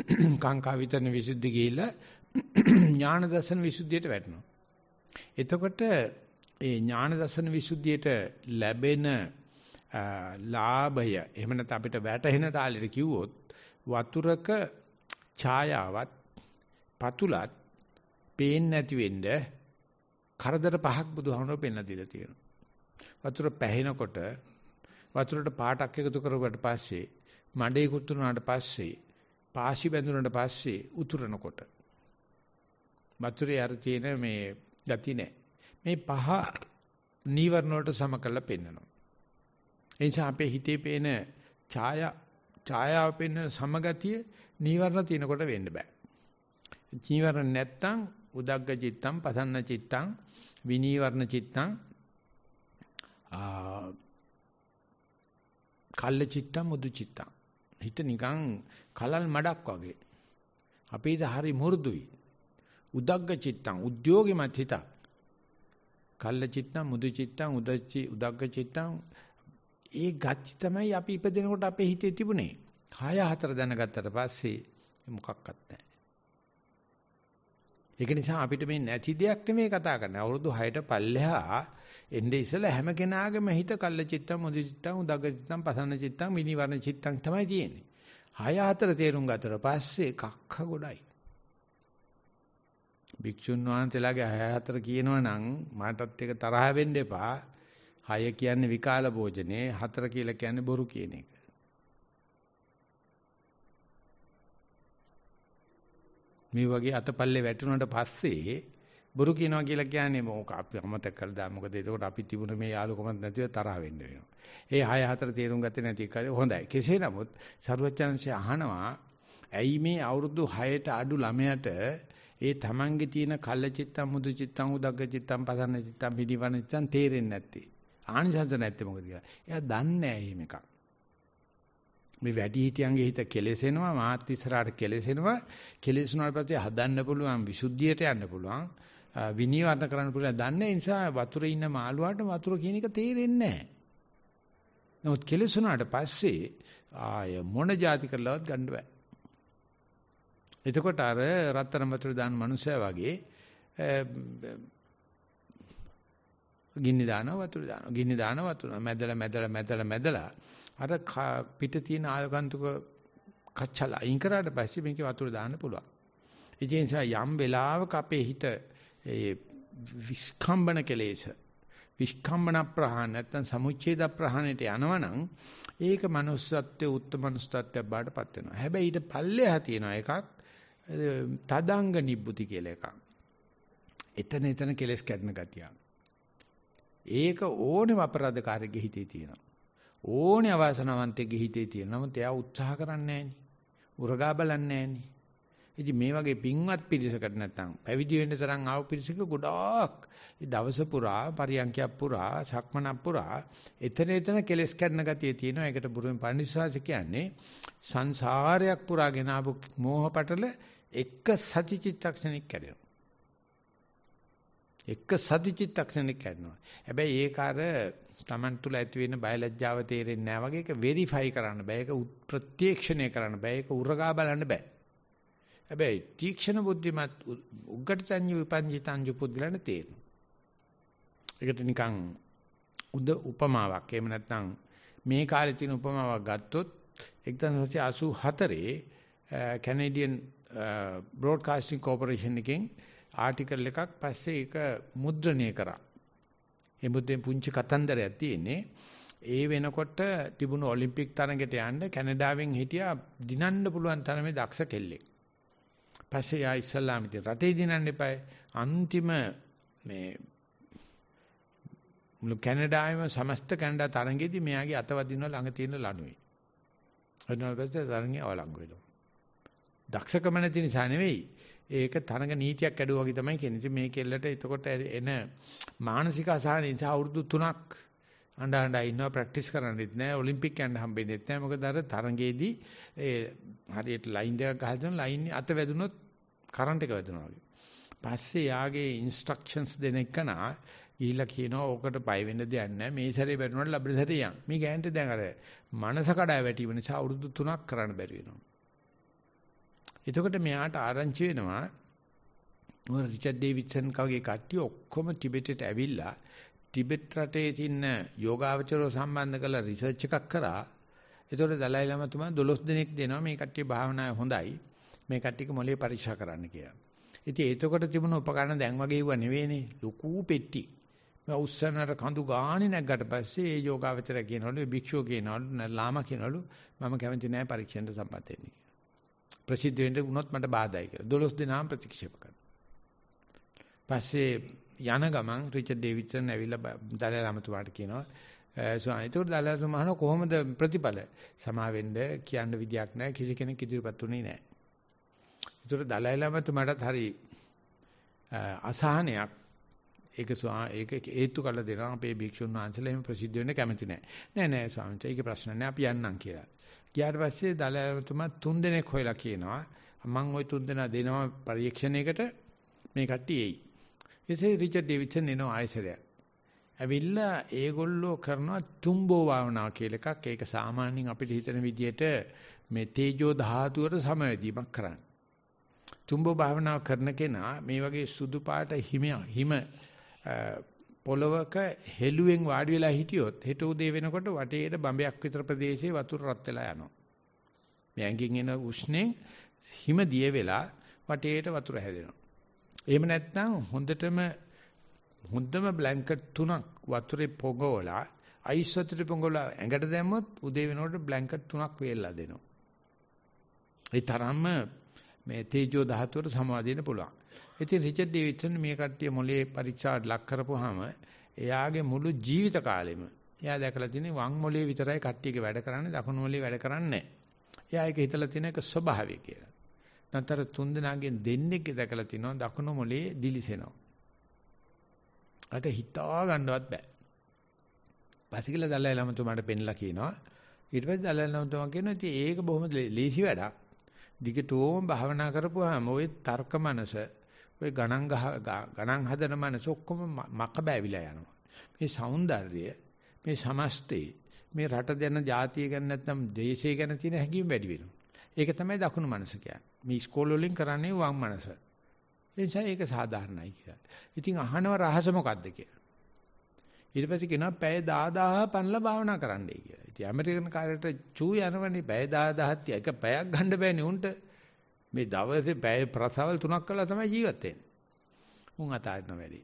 කාංකා විතරන විසුද්ධි ගිහිලා ඥාන දර්ශන විසුද්ධියට වැටෙනවා. එතකොට ඒ ඥාන දර්ශන විසුද්ධියට ලැබෙන ලාභය එහෙම නැත්නම් අපිට වැටහෙන තාලෙට කිව්වොත් වතුරක ඡායාවත් පතුලත් පේන්නේ නැති වෙන්න කරදර පහක් බුදුහාමුදුරුවෝ පෙන්ලා දීලා තියෙනවා. වතුර පැහෙනකොට වතුරට පාටක් එකතු කරුවාට පස්සේ මඩේ කුතුනාට පස්සේ පාසි බැඳුනට පස්සේ උතුරනකොට වතුරේ අර තියෙන මේ ගති නැහැ. මේ පහ නීවරණ වලට සම කරලා පෙන්නනවා. ඒ නිසා අපේ හිතේ පේන ඡාය ඡායාව පෙන්න සමගතිය නීවරණ තිනකොට වෙන්න බෑ. නීවරණ නැත්තම් උදග්ග චිත්තම් පසන්න චිත්තම් විනීවරණ චිත්තම් කල්ල චිත්තම් මුදු චිත්තම් හිත නිකන් කලල් මඩක් වගේ අපේ ඉත හරි මු르දුයි උදග්ග චිත්තං උද්‍යෝගිමත් හිතක් කල්ල චිත්තං මුදු චිත්තං උදච්චි උදග්ග චිත්තං ඒ ගති තමයි අපි ඉපදෙනකොට අපේ හිතේ තිබුණේ කාය හතර දැනගත්තට පස්සේ මොකක්වත් නැහැ ඒක නිසා අපිට මේ නැති දෙයක් නෙමෙයි කතා කරන්නේ අවුරුදු 6ට පල්ලෙහා එnde ඉසලා හැම කෙනාගේම හිත කල්ල චිත්තං මුදු චිත්තං උදග්ග චිත්තං පසන්න චිත්තං විනිවරණ චිත්තං තමයි තියෙන්නේ 6 හතර තේරුම් ගත්තට පස්සේ කක්ක ගොඩයි භික්ෂුන් වහන්සේලාගේ 64 කියනවනම් මාටත් එක තරහ වෙන්න එපා. 6 කියන්නේ විකාල භෝජනේ, 4 කියලා කියන්නේ බොරු කියන එක. මේ වගේ අතපල්ලේ වැටුණාට පස්සේ බොරු කියනවා කියලා කියන්නේ මොක අපි අමතක කරලා දාන්න. මොකද එතකොට අපි තිබුණ මේ යාළුකමත් නැතිව තරහ වෙන්න වෙනවා. ඒ 6 4 තේරුම් ගත්තේ නැති එක හොඳයි. කෙසේ නමුත් සරුවචනංශය අහනවා ඇයි මේ අවුරුදු 6ට අඩු ළමයට ඒ තමන්ගේ තියෙන කල්ලචිත්තම් මුදුචිත්තම් උදග්ගචිත්තම් පදන්නචිත්තම් පිළිවන්නචිත්තම් තේරෙන්නේ නැත්තේ. ආනිසංස නැත්තේ මොකද කියලා. එයා දන්නේ නැහැ මේක. මේ වැඩි හිටියන්ගේ හිත කෙලෙසෙනවා මාත් ඉස්සරහට කෙලෙසෙනවා කෙලෙසුනාට පස්සේ හදන්න පුළුවන් විසුද්ධියට යන්න පුළුවන් විනීවරණ කරන්න පුළුවන් දන්නේ නිසා වතුරේ ඉන්න මාළුවාට වතුර කියන එක තේරෙන්නේ නැහැ. නමුත් කෙලෙසුනාට පස්සේ ආය මොන જાති කරලවත් ගන්න බෑ. එතකොට අර රත්තරන් වතුර දාන මනුස්සයා වගේ ගින්න දානවා වතුර දානවා ගින්න දානවා වතුර මැදලා මැදලා මැදලා මැදලා අර පිට තියෙන ආයෝගන්තුක කච්චල අයින් කරාට පස්සේ මේකේ වතුර දාන්න පුළුවන්. ඒ නිසා යම් වෙලාවක අපේ හිත ඒ විස්කම්බන කෙලෙස විස්කම්බන ප්‍රහාණ නැත්නම් සමුච්ඡේද ප්‍රහාණයට යනවනම් ඒක manussත්වයේ උත්තමනුස්සත්වයක් බාටපත් වෙනවා. හැබැයි ඊට පල්ලෙහා තියෙනවා එකක් තදංග නිබ්බුති කියලා එකක්. එතන එතන කෙලස් කැඩෙන ගතිය. ඒක ඕනෙම අපරාධකාරයෙකුගේ හිතේ තියෙනවා. ඕනේ අවාසනාවන්තයෙකුගේ හිතේ තියෙනවා. නමුත් එයා උත්සාහ කරන්නේ නැහෙනි. උරගා බලන්නේ නැහෙනි. ඉතින් මේ වගේ පින්වත් පිරිසකට නැත්නම් පැවිදි වෙන්න තරම් ආව පිරිසක ගොඩාක් දවස පුරා පරියන්කයක් පුරා සක්මනක් පුරා එතන එතන කෙලස් කරන ගතිය තියෙනවා. ඒකට බුරුමෙන් පණිවිශාස කියන්නේ සංසාරයක් පුරා ගෙන ආපු මෝහපටල එක සතිචිත්තක්ෂණයක් කැඩෙනවා. එක සතිචිත්තක්ෂණයක් කැඩෙනවා. හැබැයි ඒක අර Taman තුල ඇති වෙන බයලජ්ජාව තේරෙන්නේ නැහැ වගේ ඒක වෙරිෆයි කරන්න බෑ. ඒක ප්‍රත්‍යක්ෂණය කරන්න බෑ. ඒක උරගා බලන්න බෑ. හැබැයි තීක්ෂණ බුද්ධිමත් උග්ගටතඤ්ඤ විපංජිතඤ්ඤ පුද්ගලයන් තේරෙනවා. ඒකට නිකන් උද උපමාවක් එහෙම නැත්නම් මේ කාලේ තියෙන උපමාවක් ගත්තොත් 1984 කැනේඩියන් බ්‍රෝඩ්කාස්ටිං කෝපරේෂන් එකෙන් ආටිකල් එකක් පස්සේ ඒක මුද්‍රණය කරා. ඒ මුද්‍රෙන් පුංචි කතන්දරයක් තියෙන්නේ. ඒ වෙනකොට තිබුණු ඔලිම්පික් තරඟයට යන්න කැනඩාවෙන් හිටියා දිනන්න පුළුවන් තරමේ දක්ෂ කෙල්ලෙක්. පස්සේ ආ ඉස්ලාම ඉතින් රටේ දිනන්න එපායි. අන්තිම මේ මුළු කැනඩාවේම සමස්ත කැනඩා තරඟෙදි මෙයාගේ අතවදිනවා ළඟ තියෙන ලණුවේ. අදනවා පස්සේ තරඟේ අවලංගු වෙනවා. දක්ෂකම නැති නිසා නෙවෙයි. ඒක තරඟ නීතියක් ඇඩුවා වගේ තමයි කියන්නේ. ඉතින් මේ කෙල්ලට එතකොට එන මානසික අසහන නිසා අවුරුදු 3ක් අඬ අඬ ඉන්නවා ප්‍රැක්ටිස් කරන්නෙත් නෑ ඔලිම්පික් යන්න හම්බෙන්නෙත් නෑ මොකද අර තරඟයේදී ඒ හරියට ලයින් දෙකක් ගහලා දෙන ලයින් අත වැදුනොත් කරන්ට් එක වැදුනා වගේ. පස්සේ යාගේ ඉන්ස්ට්‍රක්ෂන්ස් දෙන එක නා ගිහිල්ලා කියනවා ඕකට පය වෙන්න දෙයක් නැහැ. මේ සැරේ වැටුණාට ලැබෙන සැරේ යන්. මේ ගෑනට දැන් අර මනස කඩා වැටීම නිසා අවුරුදු 3ක් කරන්න බැරි වෙනවා. එතකොට මෙයාට ආරංචි වෙනවා මොන රිචඩ් ඩේවිඩ්සන් කවගේ කට්ටිය ඔක්කොම ටිබෙටට ඇවිල්ලා ටිබෙට් රටේ තියෙන යෝගාවචරෝ සම්බන්ධ කරලා රිසර්ච් එකක් කරා. ඒතකොට දලයි ලාමතුමා 12 දිනක් දෙනවා මේ කට්ටිය භාවනාවේ හොඳයි. මේ කට්ටියක මොලේ පරීක්ෂා කරන්න කියලා. ඉතින් එතකොට තිබුණ උපකරණ දැන් වගේ ඒවා නෙවෙයිනේ ලොකු පෙට්ටි. මම උස්සනට කඳු ගානේ නැග්ගට පස්සේ ඒ යෝගාවචර කියනවලු භික්ෂුව කියනවලු නැලාම කියනවලු මම කැමති නෑ පරීක්ෂණයට සම්බන්ධ වෙන්නේ. ප්‍රසිද්ධ වෙන්න වුණොත් මට බාධායි කියලා. 12 දෙනාම ප්‍රතික්ෂේප කරනවා. පස්සේ යන ගමන් රිචඩ් ඩේවිඩ්සන් ඇවිල්ලා දලයි ලාමතුමාට කියනවා ස්වාමීන් ඒතකොට දලතුමහන කොහොමද ප්‍රතිඵල සමා වෙන්න කියන්න විදියක් නැහැ කිසි කෙනෙක් ඉදිරිපත් උනේ නැහැ ඒතර දලයි ලාමතුමටත් හරි අසහනයක් ඒක ඒක හේතු කරලා දෙනවා අපේ භික්ෂුන් වහන්සේලා එහෙම ප්‍රසිද්ධ වෙන්න කැමති නැහැ. නෑ නෑ ස්වාමීන් වහන්සේ, ඒක ප්‍රශ්න නෑ අපි යන්නම් කියලා. ගියාට පස්සේ දලයතුමා තුන් දෙනෙක් හොයලා කියනවා මම ওই තුන් දෙනා දෙනවා පරීක්ෂණයකට මේ කට්ටිය එයි. එසේ රිචඩ් ඩේවිඩ්සන් එන ආයසරය. ඇවිල්ලා ඒගොල්ලෝ කරනවා තුම්බෝ භාවනා කියලා එකක්. ඒක සාමාන්‍යයෙන් අපිට හිතන විදිහට මේ තේජෝ ධාතුවට සමවැදීමක් කරන්නේ. තුම්බෝ භාවනාව කරන කෙනා මේ වගේ සුදු පාට හිම හිම පොළවක හෙළුවෙන් වාඩි වෙලා හිටියොත් හෙට උදේ වෙනකොට වටේට බඹයක් විතර ප්‍රදේශයේ වතුර රත් වෙලා යනවා. මේ ඇඟින් එන උෂ්ණෙන් හිම දිය වෙලා වටේට වතුර හැදෙනවා. එහෙම නැත්නම් හොඳටම හොඳම බ්ලැන්කට් තුනක් වතුරේ පොගවලා අයිස් වතුරේ පොගවලා ඇඟට දැම්මොත් උදේ වෙනකොට බ්ලැන්කට් තුනක් වේලලා දෙනවා. ඒ තරම්ම මේ තේජෝ ධාතුවට සමාදින්න පුළුවන්. ඉතින් රිචඩ් ඩේවිඩ්සන් මේ කට්ටිය මොලේ පරීක්ෂාවට ලක් කරපුවාම එයාගේ මුළු ජීවිත කාලෙම එයා දැකලා තියෙන්නේ වම් මොලේ විතරයි කට්ටියගේ වැඩ කරන්නේ දකුණු මොලේ වැඩ කරන්නේ එයා ඒක හිතලා තියෙන එක ස්වභාවය කියලා. නැතර තුන් දෙනාගෙන් දෙන්නෙක් දැකලා තිනවා දකුණු මොලේ දිලිසෙනවා. අට හිතා ගන්නවත් බෑ. පසිකල දල්ලා ළමතුමාට පෙන්ලා කියනවා. ඊට පස්සේ දල්ලා ළමතුමා කියනවා ඉතින් ඒක බොහොම ලේසි වැඩක්. දිගටම භාවනා කරපුවාම ওই තර්ක මනස, ওই ගණන් ගණන් හදන මනස ඔක්කොම මක බෑවිලා යනවා. මේ సౌందර්යය, මේ සමස්තේ, මේ රට දැන ජාතිය ගැන නැත්නම් දේශය ගැන තියෙන හැඟීම් වැඩි වෙනවා. ඒක තමයි දකුණු මනස කියන්නේ. මේ ස්කෝල් වලින් කරන්නේ වම් මනස. ඒ නිසා ඒක සාධාරණයි කියලා. ඉතින් අහනව රහස මොකද්ද කියලා. ඊට පස්සේ කෙනා පැය 10000 පනලා භාවනා කරන්නයි කියලා. ඉතින් ඇමරිකන් කාරයට චූ යනවනේ පැය 10000ත් එක පැයක් ගන්න බෑනේ උන්ට. මේ දවසේ පැය ප්‍රසවල් තුනක් කළා තමයි ජීවත් වෙන්නේ. උන් අතාරින වැඩි.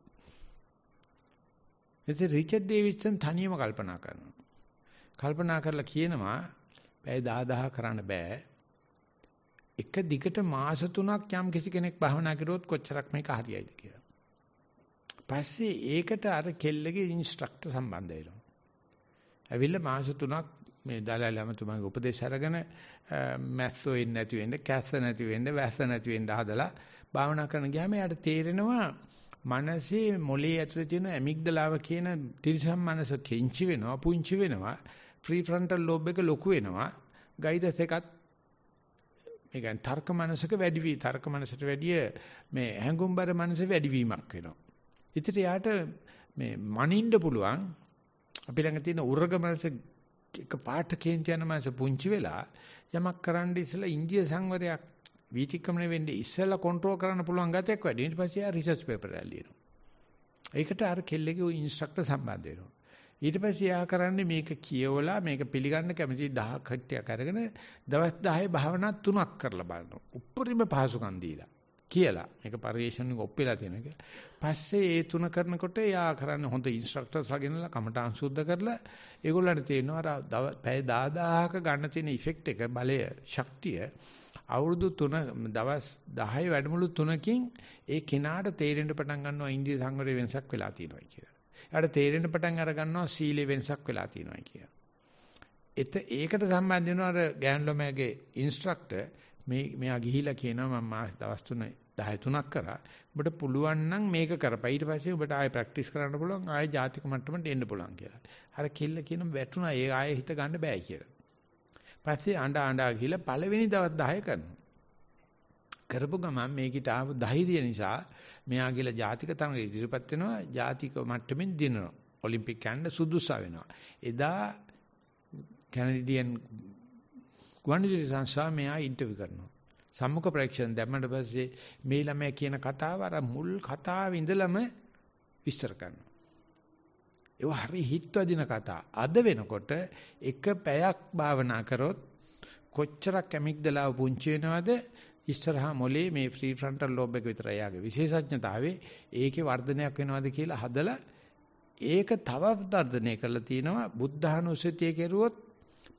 එතකොට රිචඩ් ඩේවිඩ්සන් තනියම කල්පනා කරනවා. කල්පනා කරලා කියනවා පැය 10000 කරන්න බෑ. එක දිගට මාස තුනක් යම් කිසි කෙනෙක් භාවනා කරුවොත් කොච්චරක් මේක හරියයිද කියලා. පස්සේ ඒකට අර කෙල්ලගේ ඉන්ස්ට්‍රක්ටර් සම්බන්ධ වෙනවා. ඇවිල්ලා මාස 3ක් මේ දලයි ළමතුමාගේ උපදේශ අරගෙන මැස්සෝ ඉන්නේ නැති වෙන්න, කැස්ස නැති වෙන්න, වැස්ස නැති වෙන්න හදලා භාවනා කරන ගියාම එයාට තේරෙනවා මනසේ මොලේ ඇතුලේ තියෙන ඇමිග්දලාව කියන තිරිසන් මනස කෙන්චි වෙනවා, පුංචි වෙනවා, ප්‍රී ෆ්‍රන්ටල් ලෝබ් එක ලොකු වෙනවා, ගයිඩස් එකත් මේ කියන්නේ තර්ක මනසක වැඩි වී තර්ක මනසට වැඩිය මේ හැඟුම්බර මනස වැඩිවීමක් වෙනවා. ඉතින් යාට මේ මනින්න පුළුවන් අපි ළඟ තියෙන උර්ගමනස එක පාට කේන්ති යන මාස පුංචි වෙලා යමක් කරන්න ඉස්සලා ඉන්දිය සංවරයක් වීතික්‍රමණය වෙන්නේ ඉස්සලා කන්ට්‍රෝල් කරන්න පුළුවන් ගතියක් වැඩි. ඊට පස්සේ ආ රිසර්ච් පේපර් ලියනවා. ඒකට අර කෙල්ලගේ ওই ඉන්ස්ට්‍රක්ටර් සම්බන්ධ වෙනවා. ඊට පස්සේ යා කරන්නේ මේක කියවලා මේක පිළිගන්න කැමති 10 කට්ටියක් අරගෙන දවස් 10 භාවනා තුනක් කරලා බලනවා. උප්පරිම පහසුකම් දීලා. කියලා. මේක පරිේශණෙක ඔප්පෙලා තියෙන එක. පස්සේ ඒ තුන කරනකොට එයා කරන්නේ හොඳ ඉන්ස්ට්‍රක්ටර්ස් හගෙනලා කමටහන් සුද්ධ කරලා ඒගොල්ලන්ට තේරෙනවා අර පැය 10000ක ගන්න තියෙන ඉෆෙක්ට් එක බලය ශක්තිය අවුරුදු 3 දවස් 10 වැඩමුළු 3කින් ඒ කෙනාට තේරෙන්න පටන් ගන්නවා ඉන්දිය සංවරයේ වෙනසක් වෙලා තියෙනවා කියලා. එයාට තේරෙන්න පටන් අර ගන්නවා සීලේ වෙනසක් වෙලා තියෙනවා කියලා. එත ඒකට සම්බන්ධ වෙනවා අර ගෑන්ලොමගේ ඉන්ස්ට්‍රක්ටර් මේ මෙයා ගිහිලා කියනවා මම මාස දවස් 3 13ක් කරා. ඔබට පුළුවන් නම් මේක කරපයි. ඊට පස්සේ ඔබට ආයෙ ප්‍රැක්ටිස් කරන්න පුළුවන්. ආයෙ ජාතික මට්ටමට එන්න පුළුවන් කියලා. අර කිල්ල කියන වැටුණා. ඒ ආයෙ හිත ගන්න බෑ කියලා. පස්සේ අඬ අඬා ගිහිල්ලා පළවෙනි දවස් 10 කරනවා. කරපු ගමන් මේකට ආපු ධෛර්යය නිසා මෙයා කියලා ජාතික තරඟ ඉදිරිපත් වෙනවා. ජාතික මට්ටමින් දිනනවා. ඔලිම්පික් යන්න සුදුසු වෙනවා. එදා කැනඩියන් ගුවන්විදුලි සංස්ථාව මෙයා ඉන්ටර්විව් කරනවා. සම්මුඛ ප්‍රේක්ෂණ දැම්මට පස්සේ මේ ළමයා කියන කතාව අර මුල් කතාවේ ඉඳලම විස්තර කරනවා. ඒව හරි හිතවදින කතා. අද වෙනකොට එක පැයක් භාවනා කරොත් කොච්චරක් ඇමිග්දලාව පුංචි වෙනවද ඉස්සරහා මොලේ මේ ෆ්‍රී ෆ්‍රන්ටල් ලෝබ් එක විතරයි ආගේ විශේෂඥතාවයේ ඒකේ වර්ධනයක් වෙනවද කියලා හදලා ඒක තව වර්ධනය කරලා තිනවා බුද්ධානුස්සතිය කෙරුවොත්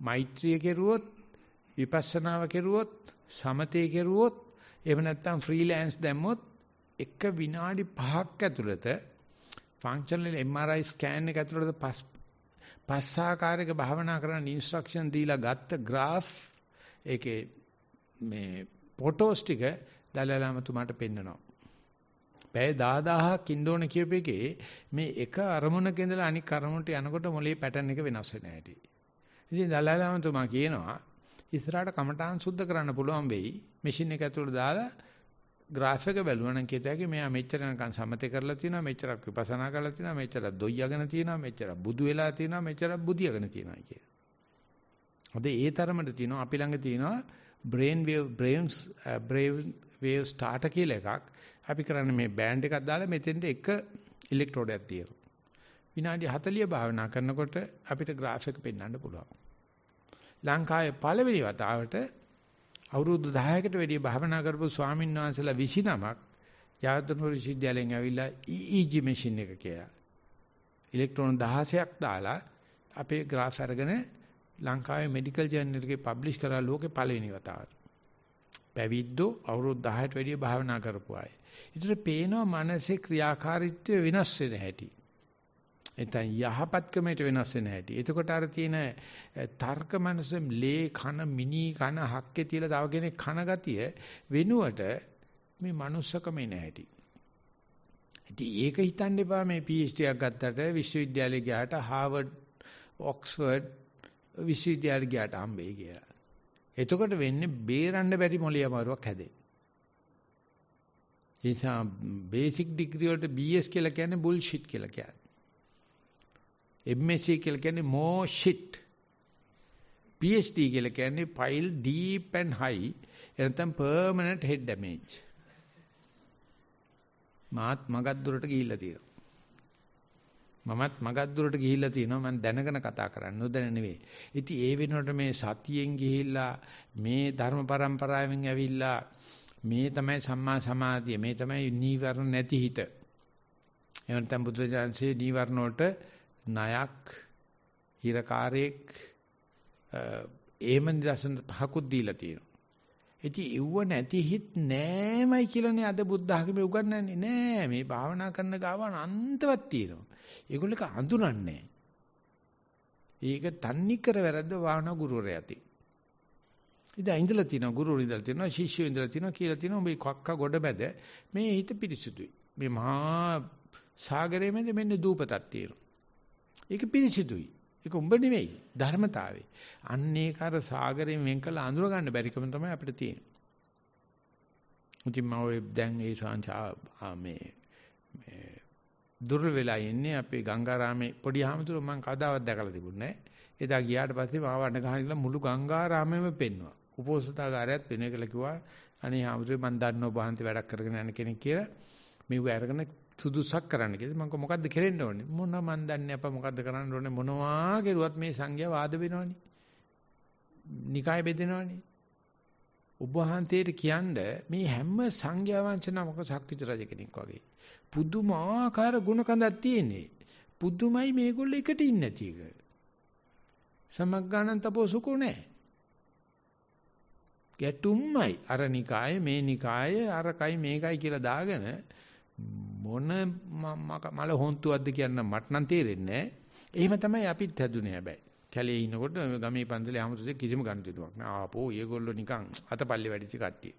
මෛත්‍රිය කෙරුවොත් විපස්සනාව කෙරුවොත් සමතේ කෙරුවොත් එහෙම නැත්නම් ෆ්‍රීලෑන්ස් දැම්මොත් එක විනාඩි 5ක් ඇතුළත ෆන්ක්ෂනල් MRI ස්කෑන් එක ඇතුළත පස් පස් ආකාරයක භාවනා කරන ඉන්ස්ට්‍රක්ෂන් දීලා ගත්ත graph ඒකේ මේ ෆොටෝස් ටික දලලාමතුමාට පෙන්නනවා. පැය 10000ක් ඉන්නෝන කියප එකේ මේ එක අරමුණක ඉඳලා අනික් අරමුණට යනකොට මොලේ පැටර්න් එක වෙනස් වෙන හැටි. ඉතින් දලලාමතුමා කියනවා ඉස්සරහට කමඨාන් සුද්ධ කරන්න පුළුවන් වෙයි. මැෂින් එක ඇතුළට දාලා graph එක බලුවා නම් කියතයි මෙයා මෙච්චර නිකන් සමතේ කරලා තියෙනවා, මෙච්චරක් විපස්සනා කරලා තියෙනවා, මෙච්චරක් දොయ్యගෙන තියෙනවා, මෙච්චරක් බුදු වෙලා තියෙනවා, මෙච්චරක් බුදියාගෙන තියෙනවා කිය. අද ඒ තරමට තියෙනවා අපි ළඟ තියෙනවා brain wave brains uh, brain wave starter කියලා එකක්. අපි කරන්නේ මේ බෑන්ඩ් එකක් දාලා මෙතෙන්ට එක ඉලෙක්ට්‍රෝඩයක් තියෙනවා. විනාඩි 40 භාවනා කරනකොට අපිට graph එක පෙන්වන්න පුළුවන්. ලංකාවේ පළවෙනි වතාවට අවුරුදු 10කට වැඩිය භාවනා කරපු ස්වාමීන් වහන්සේලා 29ක් ජාතන්වර විශ්වවිද්‍යාලයෙන් ඇවිල්ලා EEG machine එක කියලා. ඉලෙක්ට්‍රෝන 16ක් දාලා අපේ graph අරගෙන ලංකාවේ medical journal එකේ publish කරලා ලෝකේ පළවෙනි වතාවට. පැවිද්දෝ අවුරුදු 10ට වැඩිය භාවනා කරපු අය. ඒතර පේනවා මනසේ ක්‍රියාකාරීත්වය වෙනස් වෙන හැටි. නැත්නම් යහපත්කමට වෙනස් වෙන හැටි. එතකොට අර තියෙන තර්ක මනසෙන් ලේ කන මිනි කන හක්කේ තියලා තව කෙනෙක් කන ගතිය වෙනුවට මේ manussකම එන හැටි. ඉතින් ඒක හිතන්න එපා මේ PhD එකක් ගත්තට විශ්වවිද්‍යාලේ ගියාට Harvard Oxford විශ්වවිද්‍යාලේ ගියාට හම්බෙයි කියලා. එතකොට වෙන්නේ බේරන්න බැරි මොළය අමාරුවක් හැදේ. ඒ නිසා බේසික් ඩිග්‍රී වලට BS කියලා කියන්නේ බුල්ෂිට් කියලා කියන්නේ. MSc කියලා කියන්නේ more shit. PhD කියලා කියන්නේ pile deep and high එනතම් permanent head damage. මාත් මගක් දුරට ගිහිල්ලා තියෙනවා. මමත් මගක් දුරට ගිහිල්ලා තියෙනවා මම දැනගෙන කතා කරන්නේ නොදැන නෙවෙයි. ඉතින් ඒ වෙනුවට මේ සතියෙන් ගිහිල්ලා මේ ධර්ම પરම්පරාවෙන් ඇවිල්ලා මේ තමයි සම්මා සමාධිය මේ තමයි නීවරණ නැති හිත. එහෙම නැත්නම් බුදුරජාන්සේ නීවරණ වලට ණයක් හිරකාරයෙක් එහෙම නිදර්ශන පහකුත් දීලා තියෙනවා. ඉතින් ඉව නැති හිත් නෑමයි කියලානේ අද බුද්ධ ආගමේ උගන්වන්නේ නෑ මේ භාවනා කරන ගාවන් අන්තවත් තියෙනවා. ඒගොල්ලක අඳුරන්නේ ඒක තන්නේ කර වැරද්ද භාවනා ගුරුවරයා ඇති. ඉතින් ඇඳලා තිනවා ගුරුවරු ඉඳලා තිනවා ශිෂ්‍යෝ ඉඳලා තිනවා කියලා තිනවා මේ කක්ක ගොඩ බැද මේ හිත පිරිසුදුයි. මේ මහා සාගරයේ මෙන්න දූපතක් තියෙනවා. ඒක පිරිසිදුයි. ඒක උඹ නෙමෙයි ධර්මතාවේ. අන්න ඒක අර සාගරයෙන් වෙන් කළ අඳුර ගන්න බැරිකම තමයි අපිට තියෙන්නේ. ඉතින් මම ඔය දැන් ඒ සංචා මේ මේ දුර්වල වෙලා ඉන්නේ අපේ ගංගාරාමේ පොඩි හාමුදුරුවෝ මම කවදාවත් දැකලා තිබුණේ නැහැ. එදා ගියාට පස්සේ මාව වඩ ගහන ඉතලා මුළු ගංගාරාමෙම පෙන්නවා. උපෝසථාගාරයත් වෙන කියලා කිව්වා. අනේ හාමුදුරුවෝ මම දන්නව බහන්ති වැඩක් කරගෙන යන කෙනෙක් කියලා. මේව අරගෙන සුදුසක් කරන්න කියලා මම මොකද්ද කෙරෙන්න ඕනේ මොන මන් දන්නේ අප මොකද්ද කරන්න ඕනේ මොනවා කෙරුවත් මේ සංඝයා වාද වෙනවනේ නිකාය බෙදෙනවනේ ඔබ වහන්සේට කියන්න මේ හැම සංඝයා වංශනමක ශක්තිත රජ කෙනෙක් වගේ පුදුමාකාර ගුණ කඳක් තියෙන්නේ පුදුමයි මේගොල්ලෝ එකට ඉන්නේ නැති එක සමග්ගාණන් තපෝසුකෝ නැහැ ගැටුම්මයි අර නිකාය මේ නිකාය අරකයි මේකයි කියලා දාගෙන මොන මල හොන්තුවක්ද කියන්න මට නම් තේරෙන්නේ නැහැ. එහෙම තමයි අපිත් හැදුනේ හැබැයි. කැලේ ඉනකොට ගමේ පන්සලේ ආමතුසේ කිසිම ගණිතයක් නෑ. ආපෝ ඒගොල්ලෝ නිකන් අතපල්ලේ වැඩිච්ච කට්ටිය.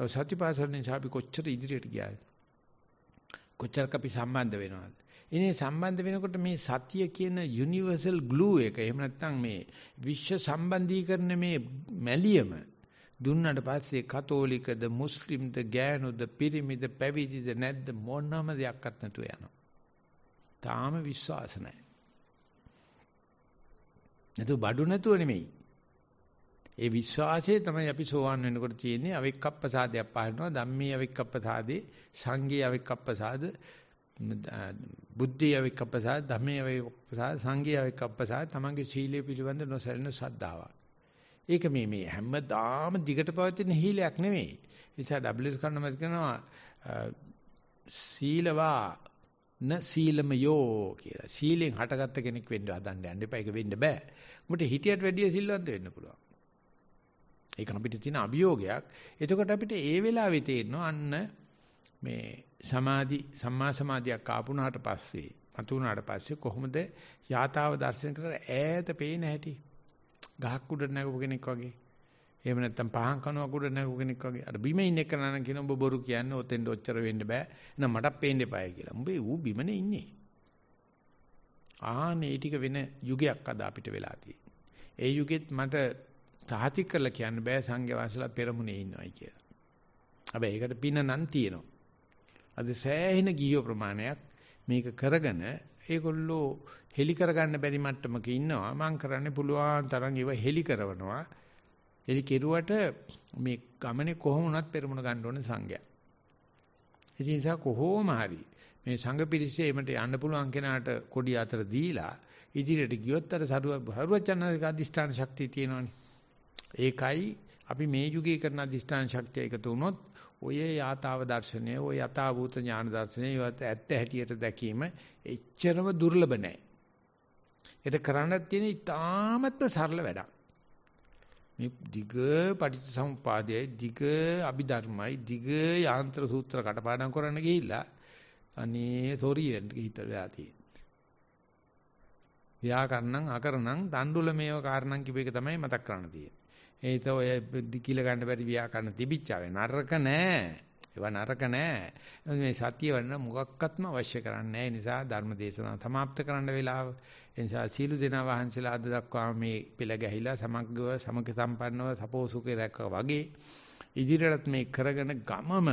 ඒ සත්‍යපාසලෙන් ශාපි කොච්චර ඉදිරියට ගියාද? කොච්චරක් අපි සම්බන්ධ වෙනවද? ඉනේ සම්බන්ධ වෙනකොට මේ සතිය කියන යුනිවර්සල් ග්ලූ එක එහෙම නැත්නම් මේ විශ්ව සම්බන්ධීකරණ මේ මැලියම දුන්නට පස්සේ කතෝලිකද මුස්ලිම්ද ගෑනුද පිරිමිද පැවිදිද නැද්ද මොනම දෙයක්වත් නැතුව යනවා. තාම විශ්වාස නැහැ. නැතු බඩු නැතුව නෙමෙයි. ඒ විශ්වාසය තමයි අපි සෝවන් වෙනකොට තියෙන්නේ අවික්කප්පසාදයක් පහරනවා ධම්මී අවික්කප්පසාදේ සංඝී අවික්කප්පසාද බුද්ධී අවික්කප්පසාද ධම්මී අවික්කප්පසාද සංඝී අවික්කප්පසාද තමන්ගේ සීලය පිළිබඳ නොසැලෙන ශ්‍රද්ධාවක්. ඒක මේ මේ හැමදාම දිගට පවතින හීලයක් නෙමෙයි. නිසා WS කන්නමත් කරනවා සීලවා න සීලමයෝ කියලා. සීලෙන් හටගත්ත කෙනෙක් වෙන්න හදන්න යන්න එපා. ඒක වෙන්න බෑ. උඹට හිටියට වැඩිය සිල්වන්ත වෙන්න පුළුවන්. ඒක අපිට තියෙන අභියෝගයක්. එතකොට අපිට ඒ වෙලාවේ තේරෙනවා අන්න මේ සමාධි සම්මා සමාධියක් ආපුණාට පස්සේ මතු වුණාට පස්සේ කොහොමද යථාව දර්ශන කරලා ඈත පේන හැටි. ගහක් උඩ නැගපු කෙනෙක් වගේ. එහෙම නැත්නම් පහන් කනුවක් උඩ නැගපු කෙනෙක් වගේ. අර බිම ඉන්න එක නන කියන ඔබ බොරු කියන්නේ ඔතෙන්ට ඔච්චර වෙන්න බෑ. එහෙනම් මටත් පේන්න එපායි කියලා. උඹේ ඌ බිමනේ ඉන්නේ. ආනේ ටික වෙන යුගයක් අද අපිට වෙලා ඒ යුගෙත් මට සාහති කරලා කියන්න බෑ සංඝයා වහන්සේලා පෙරමුණේ ඉන්නවයි කියලා. හැබැයි ඒකට පින නම් තියෙනවා. අද සෑහෙන ගියෝ ප්‍රමාණයක් මේක කරගෙන ඒගොල්ලෝ හෙලි කරගන්න බැරි මට්ටමක ඉන්නවා. මම කරන්නේ පුළුවන් තරම් ඒව හෙලි කරනවා. හෙලි කෙරුවට මේ ගමනේ කොහොම වුණත් පෙරමුණ ගන්න ඕනේ සංඝයා. ඒ නිසා කොහොම හරි මේ සංඝ පිරිසේ එමට යන්න පුළුවන් කෙනාට කොඩි අතර දීලා ඉදිරියට ගියොත් අර සරුවචනාගේ අධිෂ්ඨාන ශක්තිය තියෙනවනේ. ඒකයි අපි මේ යුගයේ කරන අධිෂ්ඨාන ශක්තිය එකතු වුණොත් ඔය යථාව දර්ශනය, ඔය යථාභූත ඥාන දර්ශනය ඉවත් ඇත්ත හැටියට දැකීම එච්චරම දුර්ලභ නෑ. ඒක කරන්නත් තියෙන ඉතාමත්ම සරල වැඩක්. මේ දිග පටිච්චසමුපාදයයි දිග අභිධර්මයි දිග යාන්ත්‍ර සූත්‍ර කටපාඩම් කරන්න ගිහිල්ලා අනේ සෝරි හිත වෙලා තියෙනවා. ව්‍යාකරණං අකරණං දඬුල මේව කාරණං කිව්ව එක තමයි මතක් කරන්න තියෙන්නේ. ඒත ඔය කිල ගන්න බැරි ව්‍යාකරණ තිබිච්චාවේ නරක නෑ. ඒවා නරක නෑ. මේ සතිය වන්න මොකක්වත්ම අවශ්‍ය කරන්නේ නෑ. නිසා ධර්ම දේශනාව સમાપ્ત කරන්න වෙලාව. ඒ නිසා සීළු දෙනා වහන්සේලා අද දක්වා මේ පෙළ ගැහිලා සමග්ගව සමක සම්පන්නව සපෝසුකේ රැකවා වගේ ඉදිරියටත් මේ කරගෙන ගමම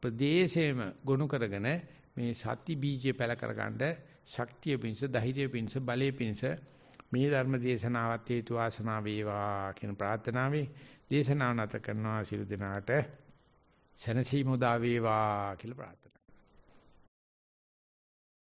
ප්‍රදේශයේම ගොනු කරගෙන මේ සති බීජය පැල කරගන්න ශක්තිය පිණිස ධෛර්යය පිණිස බලය පිණිස මේ ධර්ම දේශනාවත් හේතු ආසනා වේවා කියන ප්‍රාර්ථනාවේ දේශනාව නැත කරනවා සිළු දිනාට සනසීමු දා වේවා කියලා